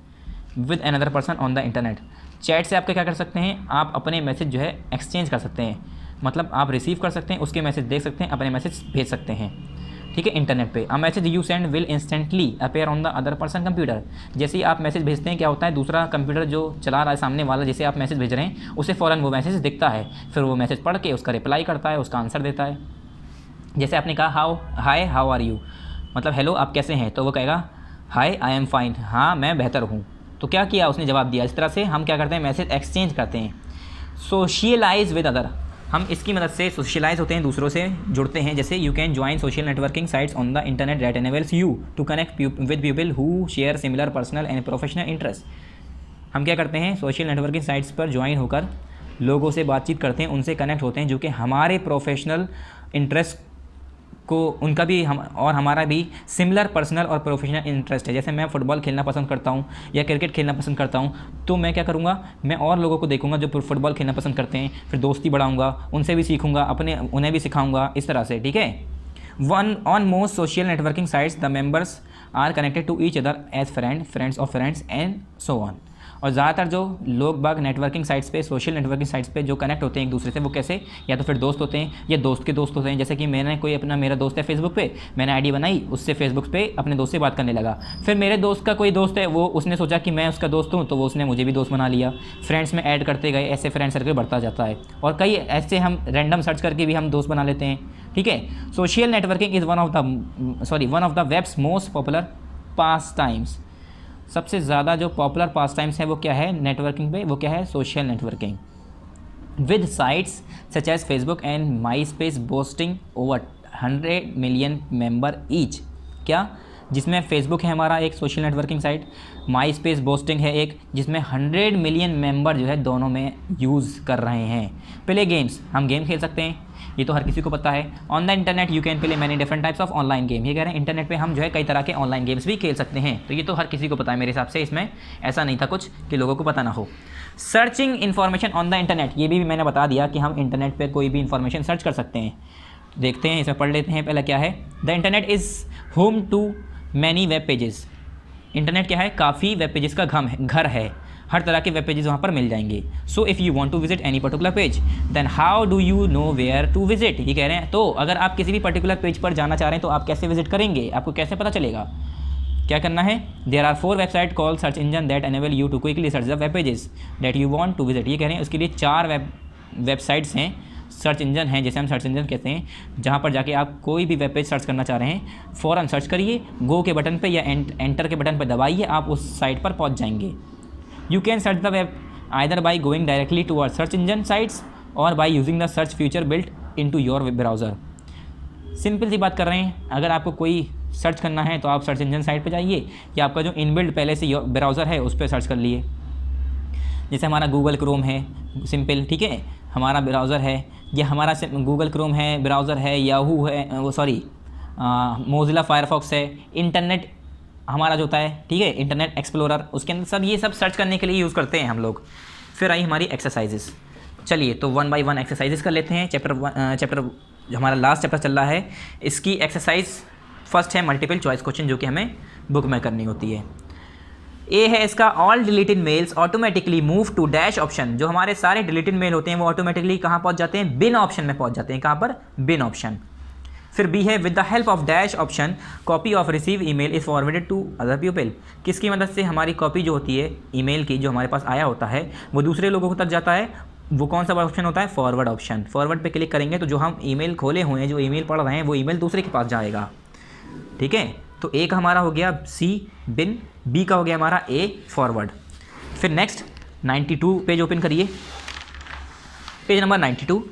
Speaker 1: with another person on the internet chat से आपके क्या कर सकते हैं आप अपने मैसेज जो है एक्सचेंज कर सकते हैं मतलब आप रिसीव कर सकते हैं उसके मैसेज देख सकते हैं अपने मैसेज भेज सकते हैं ठीक है इंटरनेट पे a message you send will instantly appear on the other person computer जैसे ही आप मैसेज भेजते हैं क्या होता है दूसरा कंप्यूटर जो चला रहा है सामने वाला जैसे आप मैसेज भेज रहे हैं उसे फ़ौरन वो मैसेज दिखता है फिर वो मैसेज पढ़ के उसका रिप्लाई करता है उसका आंसर देता है जैसे आपने कहा how hi how are you मतलब हेलो आप कैसे हैं तो वो कहेगा हाई आई एम फाइन हाँ मैं बेहतर हूँ तो क्या किया उसने जवाब दिया इस तरह से हम क्या करते हैं मैसेज एक्सचेंज करते हैं सोशियलाइज विद अदर हम इसकी मदद से सोशलाइज होते हैं दूसरों से जुड़ते हैं जैसे you can join social networking sites on the internet that enables you to connect with people who share similar personal and professional interest हम क्या करते हैं सोशल नेटवर्किंग साइट्स पर ज्वाइन होकर लोगों से बातचीत करते हैं उनसे कनेक्ट होते हैं जो कि हमारे प्रोफेशनल इंटरेस्ट को उनका भी हम और हमारा भी सिमिलर पर्सनल और प्रोफेशनल इंटरेस्ट है जैसे मैं फ़ुटबॉल खेलना पसंद करता हूँ या क्रिकेट खेलना पसंद करता हूँ तो मैं क्या करूँगा मैं और लोगों को देखूँगा जो फुटबॉल खेलना पसंद करते हैं फिर दोस्ती बढ़ाऊँगा उनसे भी सीखूँगा अपने उन्हें भी सिखाऊँगा इस तरह से ठीक है one on most social networking sites the members are connected to each other as friend friends of friends and so on और ज़्यादातर जो लोग बाग नेटवर्किंग साइट्स पे सोशल नेटवर्किंग साइट्स पे जो कनेक्ट होते हैं एक दूसरे से वो कैसे या तो फिर दोस्त होते हैं या दोस्त के दोस्त होते हैं जैसे कि मैंने कोई अपना मेरा दोस्त है फेसबुक पे मैंने आईडी बनाई उससे फेसबुक पे अपने दोस्त से बात करने लगा फिर मेरे दोस्त का कोई दोस्त है वो उसने सोचा कि मैं उसका दोस्त हूँ तो वो उसने मुझे भी दोस्त बना लिया फ्रेंड्स में ऐड करते गए ऐसे फ्रेंड सर्कल बढ़ता जाता है और कई ऐसे हम रैंडम सर्च करके भी हम दोस्त बना लेते हैं ठीक है social networking is one of the sorry one of the webs most popular pastimes सबसे ज़्यादा जो पॉपुलर पास टाइम्स हैं वो क्या है नेटवर्किंग पे वो क्या है social networking with sites such as Facebook and MySpace boasting over hundred million member each क्या जिसमें फेसबुक है हमारा एक social networking site MySpace boasting है एक जिसमें हंड्रेड मिलियन मेंबर जो है दोनों में यूज़ कर रहे हैं प्ले गेम्स हम गेम खेल सकते हैं ये तो हर किसी को पता है on the internet you can play many different types of online game ये कह रहे हैं इंटरनेट पर हम जो है कई तरह के ऑनलाइन गेम्स भी खेल सकते हैं तो ये तो हर किसी को पता है मेरे हिसाब से इसमें ऐसा नहीं था कुछ कि लोगों को पता ना हो searching information on the internet ये भी मैंने बता दिया कि हम इंटरनेट पर कोई भी इन्फॉर्मेशन सर्च कर सकते हैं देखते हैं इसमें पढ़ लेते हैं पहला क्या है the internet is home to many web pages internet क्या है काफ़ी वेब पेजेस का घम है घर है हर तरह के वेब पेजेस वहाँ पर मिल जाएंगे so if you want to visit any particular page then how do you know where to visit ये कह रहे हैं तो अगर आप किसी भी पर्टिकुलर पेज पर जाना चाह रहे हैं तो आप कैसे विजिट करेंगे आपको कैसे पता चलेगा क्या करना है there are four website call search engine that enable you to quickly search the web pages that you want to visit ये कह रहे हैं उसके लिए चार वेब वेबसाइट्स हैं सर्च इंजन हैं जैसे हम सर्च इंजन कहते हैं जहाँ पर जाके आप कोई भी वेब पेज सर्च करना चाह रहे हैं फ़ौरन सर्च करिए गो के बटन पर या एंटर के बटन पर दबाइए आप उस साइट पर पहुँच जाएंगे you can search the web either by going directly to our search engine sites or by using the search future built in to your browser simple सी बात कर रहे हैं अगर आपको कोई सर्च करना है तो आप सर्च इंजन साइट पर जाइए या आपका जो इनबिल्ट पहले से ब्राउज़र है उस पर सर्च कर लिए जैसे हमारा गूगल क्रोम है सिंपल ठीक है हमारा ब्राउज़र है या हमारा गूगल क्रोम है ब्राउज़र है याहू है वो सॉरी मोजिला फायरफॉक्स है इंटरनेट हमारा जो होता है ठीक है इंटरनेट एक्सप्लोरर उसके अंदर सब ये सब सर्च करने के लिए यूज़ करते हैं हम लोग फिर आई हमारी एक्सरसाइजेस चलिए तो वन बाई वन एक्सरसाइजेस कर लेते हैं चैप्टर चैप्टर हमारा लास्ट चैप्टर चल रहा है इसकी एक्सरसाइज फर्स्ट है मल्टीपल चॉइस क्वेश्चन जो कि हमें बुक में करनी होती है ए है इसका all deleted mails automatically move to dash option जो हमारे सारे डिलीटेड मेल होते हैं वो ऑटोमेटिकली कहाँ पहुँच जाते हैं बिन ऑप्शन में पहुँच जाते हैं कहाँ पर बिन ऑप्शन फिर बी है with the help of dash option copy of receive email is forwarded to other people किसकी मदद से हमारी कॉपी जो होती है ईमेल की जो हमारे पास आया होता है वो दूसरे लोगों तक जाता है वो कौन सा ऑप्शन होता है फॉरवर्ड ऑप्शन फॉरवर्ड पे क्लिक करेंगे तो जो हम ईमेल खोले हुए हैं जो ईमेल पढ़ रहे हैं वो ईमेल दूसरे के पास जाएगा ठीक है तो एक हमारा हो गया सी बिन बी का हो गया हमारा ए फॉरवर्ड फिर नेक्स्ट टू पेज ओपन करिए page number two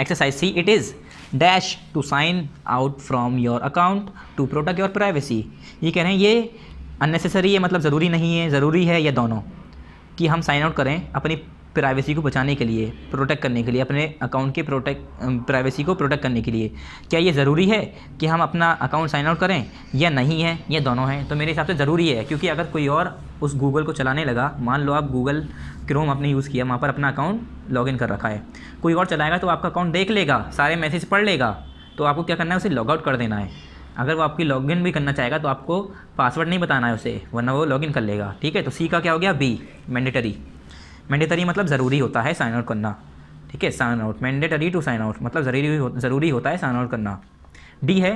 Speaker 1: exercise C it is dash to sign out from your account to protect your privacy ये कह रहे हैं ये अननेसेसरी है मतलब ज़रूरी नहीं है ज़रूरी है या दोनों कि हम साइन आउट करें अपनी प्राइवेसी को बचाने के लिए प्रोटेक्ट करने के लिए अपने अकाउंट के प्रोटेक्ट प्राइवेसी को प्रोटेक्ट करने के लिए क्या ये ज़रूरी है कि हम अपना अकाउंट साइन आउट करें या नहीं है या दोनों हैं तो मेरे हिसाब से ज़रूरी है क्योंकि अगर कोई और उस गूगल को चलाने लगा मान लो आप गूगल क्रोम आपने यूज़ किया वहाँ पर अपना अकाउंट लॉगिन कर रखा है कोई और चलाएगा तो आपका अकाउंट देख लेगा सारे मैसेज पढ़ लेगा तो आपको क्या करना है उसे लॉगआउट कर देना है अगर वो आपकी लॉगिन भी करना चाहेगा तो आपको पासवर्ड नहीं बताना है उसे वरना वो लॉगिन कर लेगा ठीक है तो सी का क्या हो गया बी मैंडेटरी मैंडेटरी मतलब ज़रूरी होता है साइन आउट करना ठीक है sign out mandatory to sign out मतलब ज़रूरी ज़रूरी होता है साइन आउट करना डी है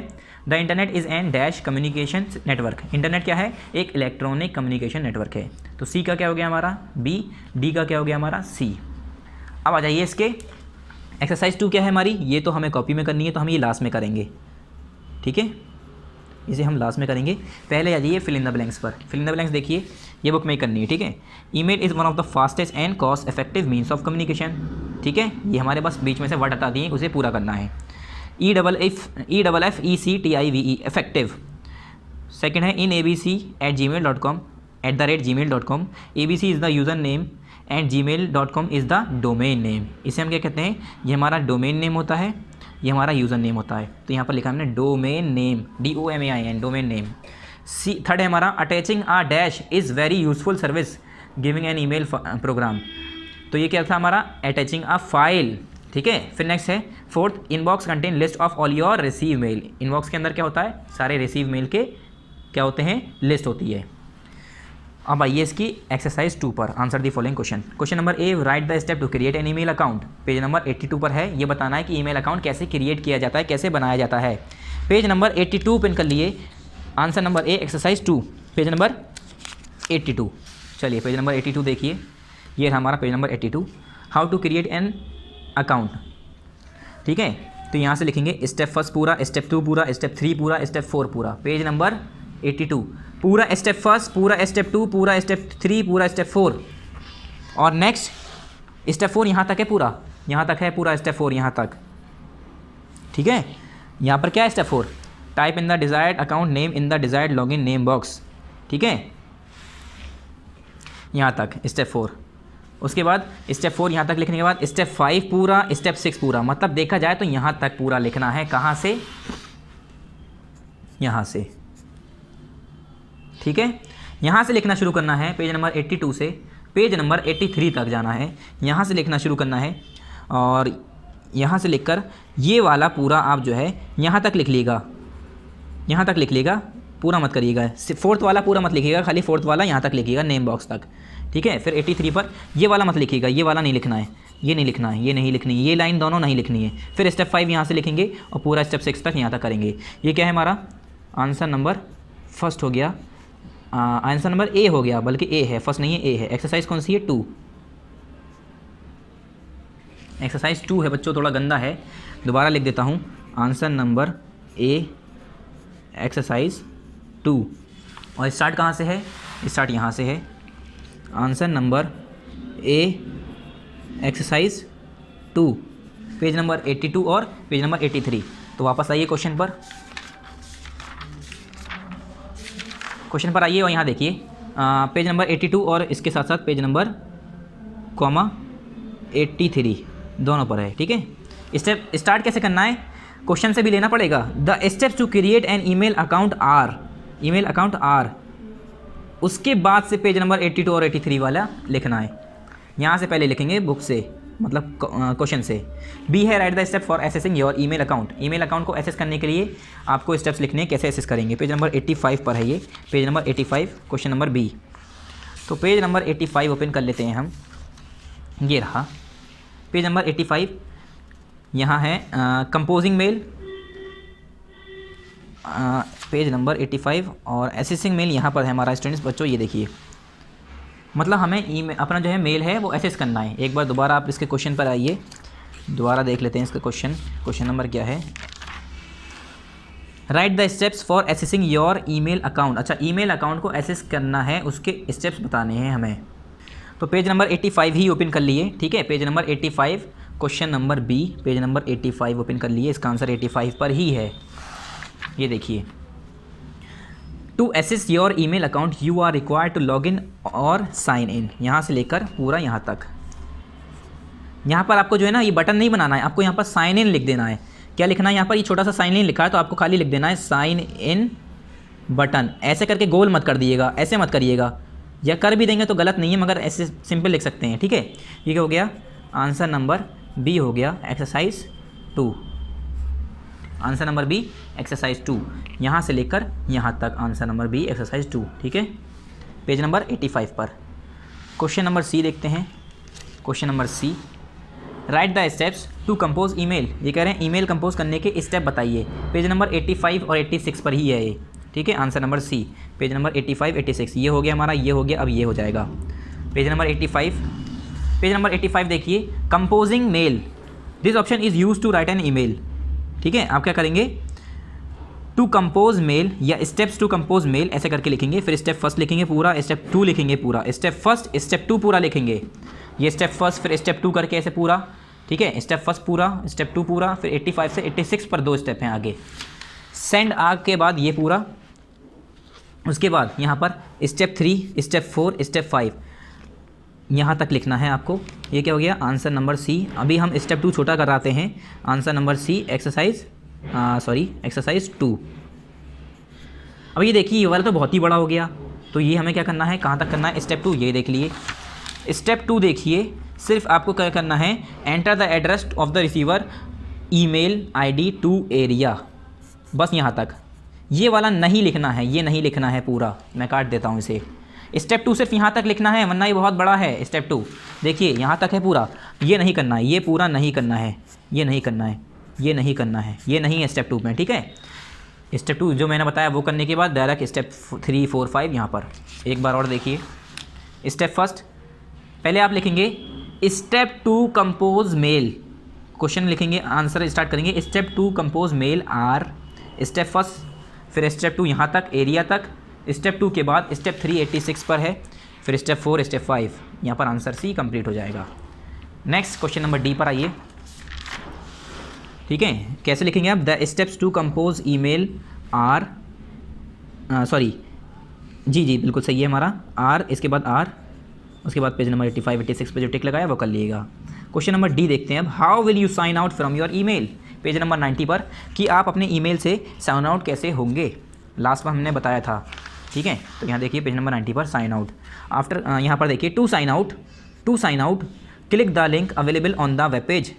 Speaker 1: the internet is an dash communication network internet क्या है एक इलेक्ट्रॉनिक कम्युनिकेशन नेटवर्क है तो सी का क्या हो गया हमारा बी डी का क्या हो गया हमारा सी अब आ जाइए इसके एक्सरसाइज टू क्या है हमारी ये तो हमें कॉपी में करनी है तो हम ये लास्ट में करेंगे ठीक है इसे हम लास्ट में करेंगे पहले आ जाइए फिलिंदा ब्लैंक्स पर फिलिंदा ब्लैंक्स देखिए ये बुक में करनी है ठीक है email is one of the fastest and cost effective means of communication ठीक है ये हमारे पास बीच में से वर्ड हटा दिए उसे पूरा करना है E double F E double F E C T I V E effective second है in A B C at ji mail dot com at the rate ji mail dot com A B C is the user name and G mail dot com is the domain name इसे हम क्या कहते हैं ये हमारा domain name होता है ये हमारा यूज़र नेम होता है तो यहाँ पर लिखा हमने domain name D O M A I N domain name C third है हमारा अटैचिंग आ dash is very useful service giving an email program तो ये क्या था हमारा अटैचिंग आ फाइल ठीक है फिर नेक्स्ट है fourth inbox contain list of all your receive mail inbox के अंदर क्या होता है सारे रिसीव मेल के क्या होते हैं लिस्ट होती है अब आइए इसकी एक्सरसाइज टू पर answer the following question question number A write the step to create an email account page number 82 पर है ये बताना है कि ईमेल अकाउंट कैसे क्रिएट किया जाता है कैसे बनाया जाता है पेज नंबर 82 टू पिन कर लिए answer number A exercise two page number eighty two चलिए पेज नंबर एट्टी टू देखिए ये हमारा page number eighty two how to create an account ठीक है तो यहाँ से लिखेंगे स्टेप फर्स्ट पूरा स्टेप टू पूरा स्टेप थ्री पूरा स्टेप फोर पूरा पेज नंबर एट्टी टू पूरा स्टेप फर्स्ट पूरा स्टेप टू पूरा स्टेप थ्री पूरा स्टेप फोर और नेक्स्ट स्टेप फोर यहाँ तक है पूरा यहाँ तक है पूरा स्टेप फोर यहाँ तक ठीक है यहाँ पर क्या है step four type in the desired account name in the desired login name box ठीक है यहाँ तक स्टेप फोर उसके बाद स्टेप फोर यहाँ तक लिखने के बाद स्टेप फाइव पूरा स्टेप सिक्स पूरा मतलब देखा जाए तो यहाँ तक पूरा लिखना है कहाँ से यहाँ से ठीक है यहाँ से लिखना शुरू करना है पेज नंबर 82 से पेज नंबर 83 तक जाना है यहाँ से लिखना शुरू करना है और यहाँ से लिखकर ये वाला पूरा आप जो है यहाँ तक लिख लीजिएगा यहाँ तक लिख लेगा पूरा मत करिएगा फोर्थ वाला पूरा मत लिखिएगा खाली फोर्थ वाला यहाँ तक लिखिएगा नेम बॉक्स तक ठीक है फिर 83 पर ये वाला मत लिखिएगा ये वाला नहीं लिखना है ये नहीं लिखना है ये नहीं लिखनी है ये लाइन दोनों नहीं लिखनी है फिर स्टेप फाइव यहाँ से लिखेंगे और पूरा स्टेप सिक्स तक यहाँ तक करेंगे ये क्या है हमारा आंसर नंबर फर्स्ट हो गया आंसर नंबर ए हो गया बल्कि ए है फर्स्ट नहीं है ए है एक्सरसाइज कौन सी है टू एक्सरसाइज टू है बच्चों थोड़ा गंदा है दोबारा लिख देता हूँ answer number A exercise two और स्टार्ट कहाँ से है स्टार्ट यहाँ से है answer number A exercise two page number eighty two और पेज नंबर एट्टी थ्री तो वापस आइए क्वेश्चन पर क्वेश्चन पर आइए और यहाँ देखिए पेज नंबर एट्टी टू और इसके साथ साथ page number comma eighty three दोनों पर है ठीक है स्टेप स्टार्ट कैसे करना है क्वेश्चन से भी लेना पड़ेगा the steps to create an email account are email account are उसके बाद से पेज नंबर 82 और 83 वाला लिखना है यहाँ से पहले लिखेंगे बुक से मतलब क्वेश्चन से बी है write the step for accessing your email account email account को एसेस करने के लिए आपको स्टेप्स लिखने हैं कैसे एसेस करेंगे पेज नंबर 85 पर है ये page number 85 question number B तो पेज नंबर 85 ओपन कर लेते हैं हम ये रहा पेज नंबर 85 यहाँ है कंपोजिंग मेल पेज नंबर 85 और एसेसिंग मेल यहाँ पर है हमारा स्टूडेंट्स बच्चों ये देखिए मतलब हमें ई अपना जो है मेल है वो एसेस करना है एक बार दोबारा आप इसके क्वेश्चन पर आइए दोबारा देख लेते हैं इसका क्वेश्चन क्वेश्चन नंबर क्या है write the steps for accessing your email account अच्छा ईमेल अकाउंट को एसेस करना है उसके स्टेप्स बताने हैं हमें तो पेज नंबर 85 ही ओपन कर लिए ठीक है page number 85 question number B page number 85 open कर लिए इसका आंसर 85 पर ही है ये देखिए to access your email account you are required to log in और साइन इन यहाँ से लेकर पूरा यहाँ तक यहाँ पर आपको जो है ना ये बटन नहीं बनाना है आपको यहाँ पर साइन इन लिख देना है क्या लिखना है यहाँ पर ये छोटा सा साइन इन लिखा है तो आपको खाली लिख देना है साइन इन बटन ऐसे करके गोल मत कर दिएगा ऐसे मत करिएगा या कर भी देंगे तो गलत नहीं है मगर ऐसे सिंपल लिख सकते हैं ठीक है ये क्या हो गया आंसर नंबर बी हो गया exercise two answer number B exercise two यहाँ से लेकर यहाँ तक answer number B exercise two ठीक है पेज नंबर एटी फाइव पर क्वेश्चन नंबर सी देखते हैं question number C write the steps to compose email ये कह रहे हैं ईमेल कंपोज करने के स्टेप बताइए पेज नंबर एटी फाइव और एट्टी सिक्स पर ही है ये ठीक है answer number C page number eighty five eighty six ये हो गया हमारा ये हो गया अब ये हो जाएगा page number eighty five page number 85 देखिए composing mail this option is use to write an email ठीक है आप क्या करेंगे टू कंपोज मेल या स्टेप्स टू कंपोज मेल ऐसे करके लिखेंगे फिर स्टेप फर्स्ट लिखेंगे पूरा स्टेप टू लिखेंगे पूरा स्टेप फर्स्ट स्टेप टू पूरा लिखेंगे ये स्टेप फर्स्ट फिर स्टेप टू करके ऐसे पूरा ठीक है स्टेप फर्स्ट पूरा स्टेप टू पूरा फिर 85 से 86 पर दो स्टेप हैं आगे सेंड आग के बाद ये पूरा उसके बाद यहाँ पर step three step four step five यहाँ तक लिखना है आपको ये क्या हो गया आंसर नंबर सी अभी हम स्टेप टू छोटा कराते हैं answer number C exercise sorry exercise two अब ये देखिए ये वाला तो बहुत ही बड़ा हो गया तो ये हमें क्या करना है कहाँ तक करना है स्टेप टू ये देख लिए स्टेप टू देखिए सिर्फ आपको क्या करना है enter the address of the receiver email ID to area बस यहाँ तक ये वाला नहीं लिखना है ये नहीं लिखना है पूरा मैं काट देता हूँ इसे स्टेप टू सिर्फ यहाँ तक लिखना है वरना ये बहुत बड़ा है स्टेप टू देखिए यहाँ तक है पूरा ये नहीं करना है ये पूरा नहीं करना है ये नहीं करना है ये नहीं करना है ये नहीं है स्टेप टू में ठीक है स्टेप टू जो मैंने बताया वो करने के बाद direct step three four five यहाँ पर एक बार और देखिए स्टेप फर्स्ट पहले आप लिखेंगे step to compose mail question लिखेंगे आंसर स्टार्ट करेंगे step to compose mail are step first फिर स्टेप टू यहाँ तक एरिया तक स्टेप टू के बाद स्टेप थ्री एट्टी सिक्स पर है फिर स्टेप फोर स्टेप फाइव यहाँ पर आंसर सी कंप्लीट हो जाएगा नेक्स्ट क्वेश्चन नंबर डी पर आइए ठीक है कैसे लिखेंगे आप the steps to compose email are sorry जी जी बिल्कुल सही है हमारा आर इसके बाद आर उसके बाद page number eighty five eighty six पर जो टिक लगाया वो कर लिएगा क्वेश्चन नंबर डी देखते हैं अब how will you sign out from your email page number ninety पर कि आप अपने ईमेल से साइन आउट कैसे होंगे लास्ट में हमने बताया था ठीक है तो यहाँ देखिए पेज नंबर नाइन्टी पर साइन आउट आफ्टर यहाँ पर देखिए to sign out to sign out click the link available on the web page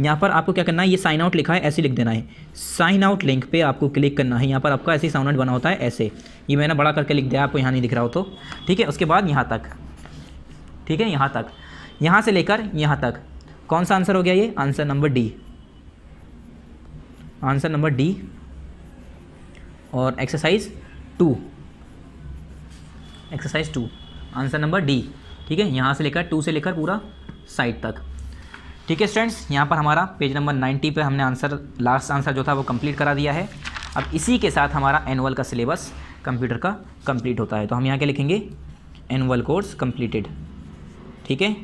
Speaker 1: यहाँ पर आपको क्या करना है ये साइन आउट लिखा है ऐसे लिख देना है साइन आउट लिंक पे आपको क्लिक करना है यहाँ पर आपका ऐसे साउंड बना होता है ऐसे ये मैंने बड़ा करके लिख दिया आपको यहाँ नहीं दिख रहा हो तो ठीक है उसके बाद यहाँ तक ठीक है यहाँ तक यहाँ से लेकर यहाँ तक कौन सा आंसर हो गया ये answer number D answer number D और exercise two exercise two answer number D ठीक है यहाँ से लेकर टू से लेकर पूरा साइड तक ठीक है स्टूडेंट्स यहाँ पर हमारा पेज नंबर नाइन्टी पे हमने आंसर लास्ट आंसर जो था वो कंप्लीट करा दिया है अब इसी के साथ हमारा एनुअल का सिलेबस कंप्यूटर का कंप्लीट होता है तो हम यहाँ के लिखेंगे एनुअल कोर्स कंप्लीटेड ठीक है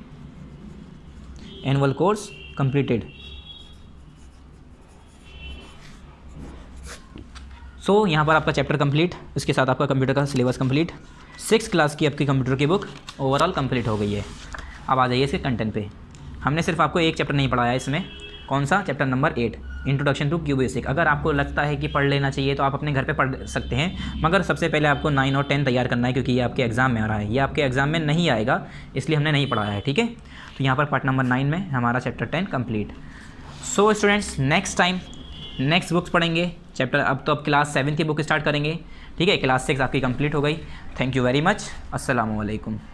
Speaker 1: एनुअल कोर्स कंप्लीटेड सो यहाँ पर आपका चैप्टर कंप्लीट इसके साथ आपका कंप्यूटर का सिलेबस कंप्लीट सिक्स क्लास की आपकी कंप्यूटर की बुक ओवरऑल कंप्लीट हो गई है अब आ जाइए इसके कंटेंट पे हमने सिर्फ आपको एक चैप्टर नहीं पढ़ाया इसमें कौन सा chapter number eight introduction to Q basic अगर आपको लगता है कि पढ़ लेना चाहिए तो आप अपने घर पे पढ़ सकते हैं मगर सबसे पहले आपको नाइन और टेन तैयार करना है क्योंकि ये आपके एग्ज़ाम में आ रहा है ये आपके एग्ज़ाम में नहीं आएगा इसलिए हमने नहीं पढ़ाया है ठीक है तो यहाँ पर पार्ट नंबर नाइन में हमारा chapter ten complete so students next time next books पढ़ेंगे चैप्टर अब तो अब क्लास सेवन की बुक स्टार्ट करेंगे ठीक है क्लास सिक्स आपकी कंप्लीट हो गई थैंक यू वेरी मच असलकम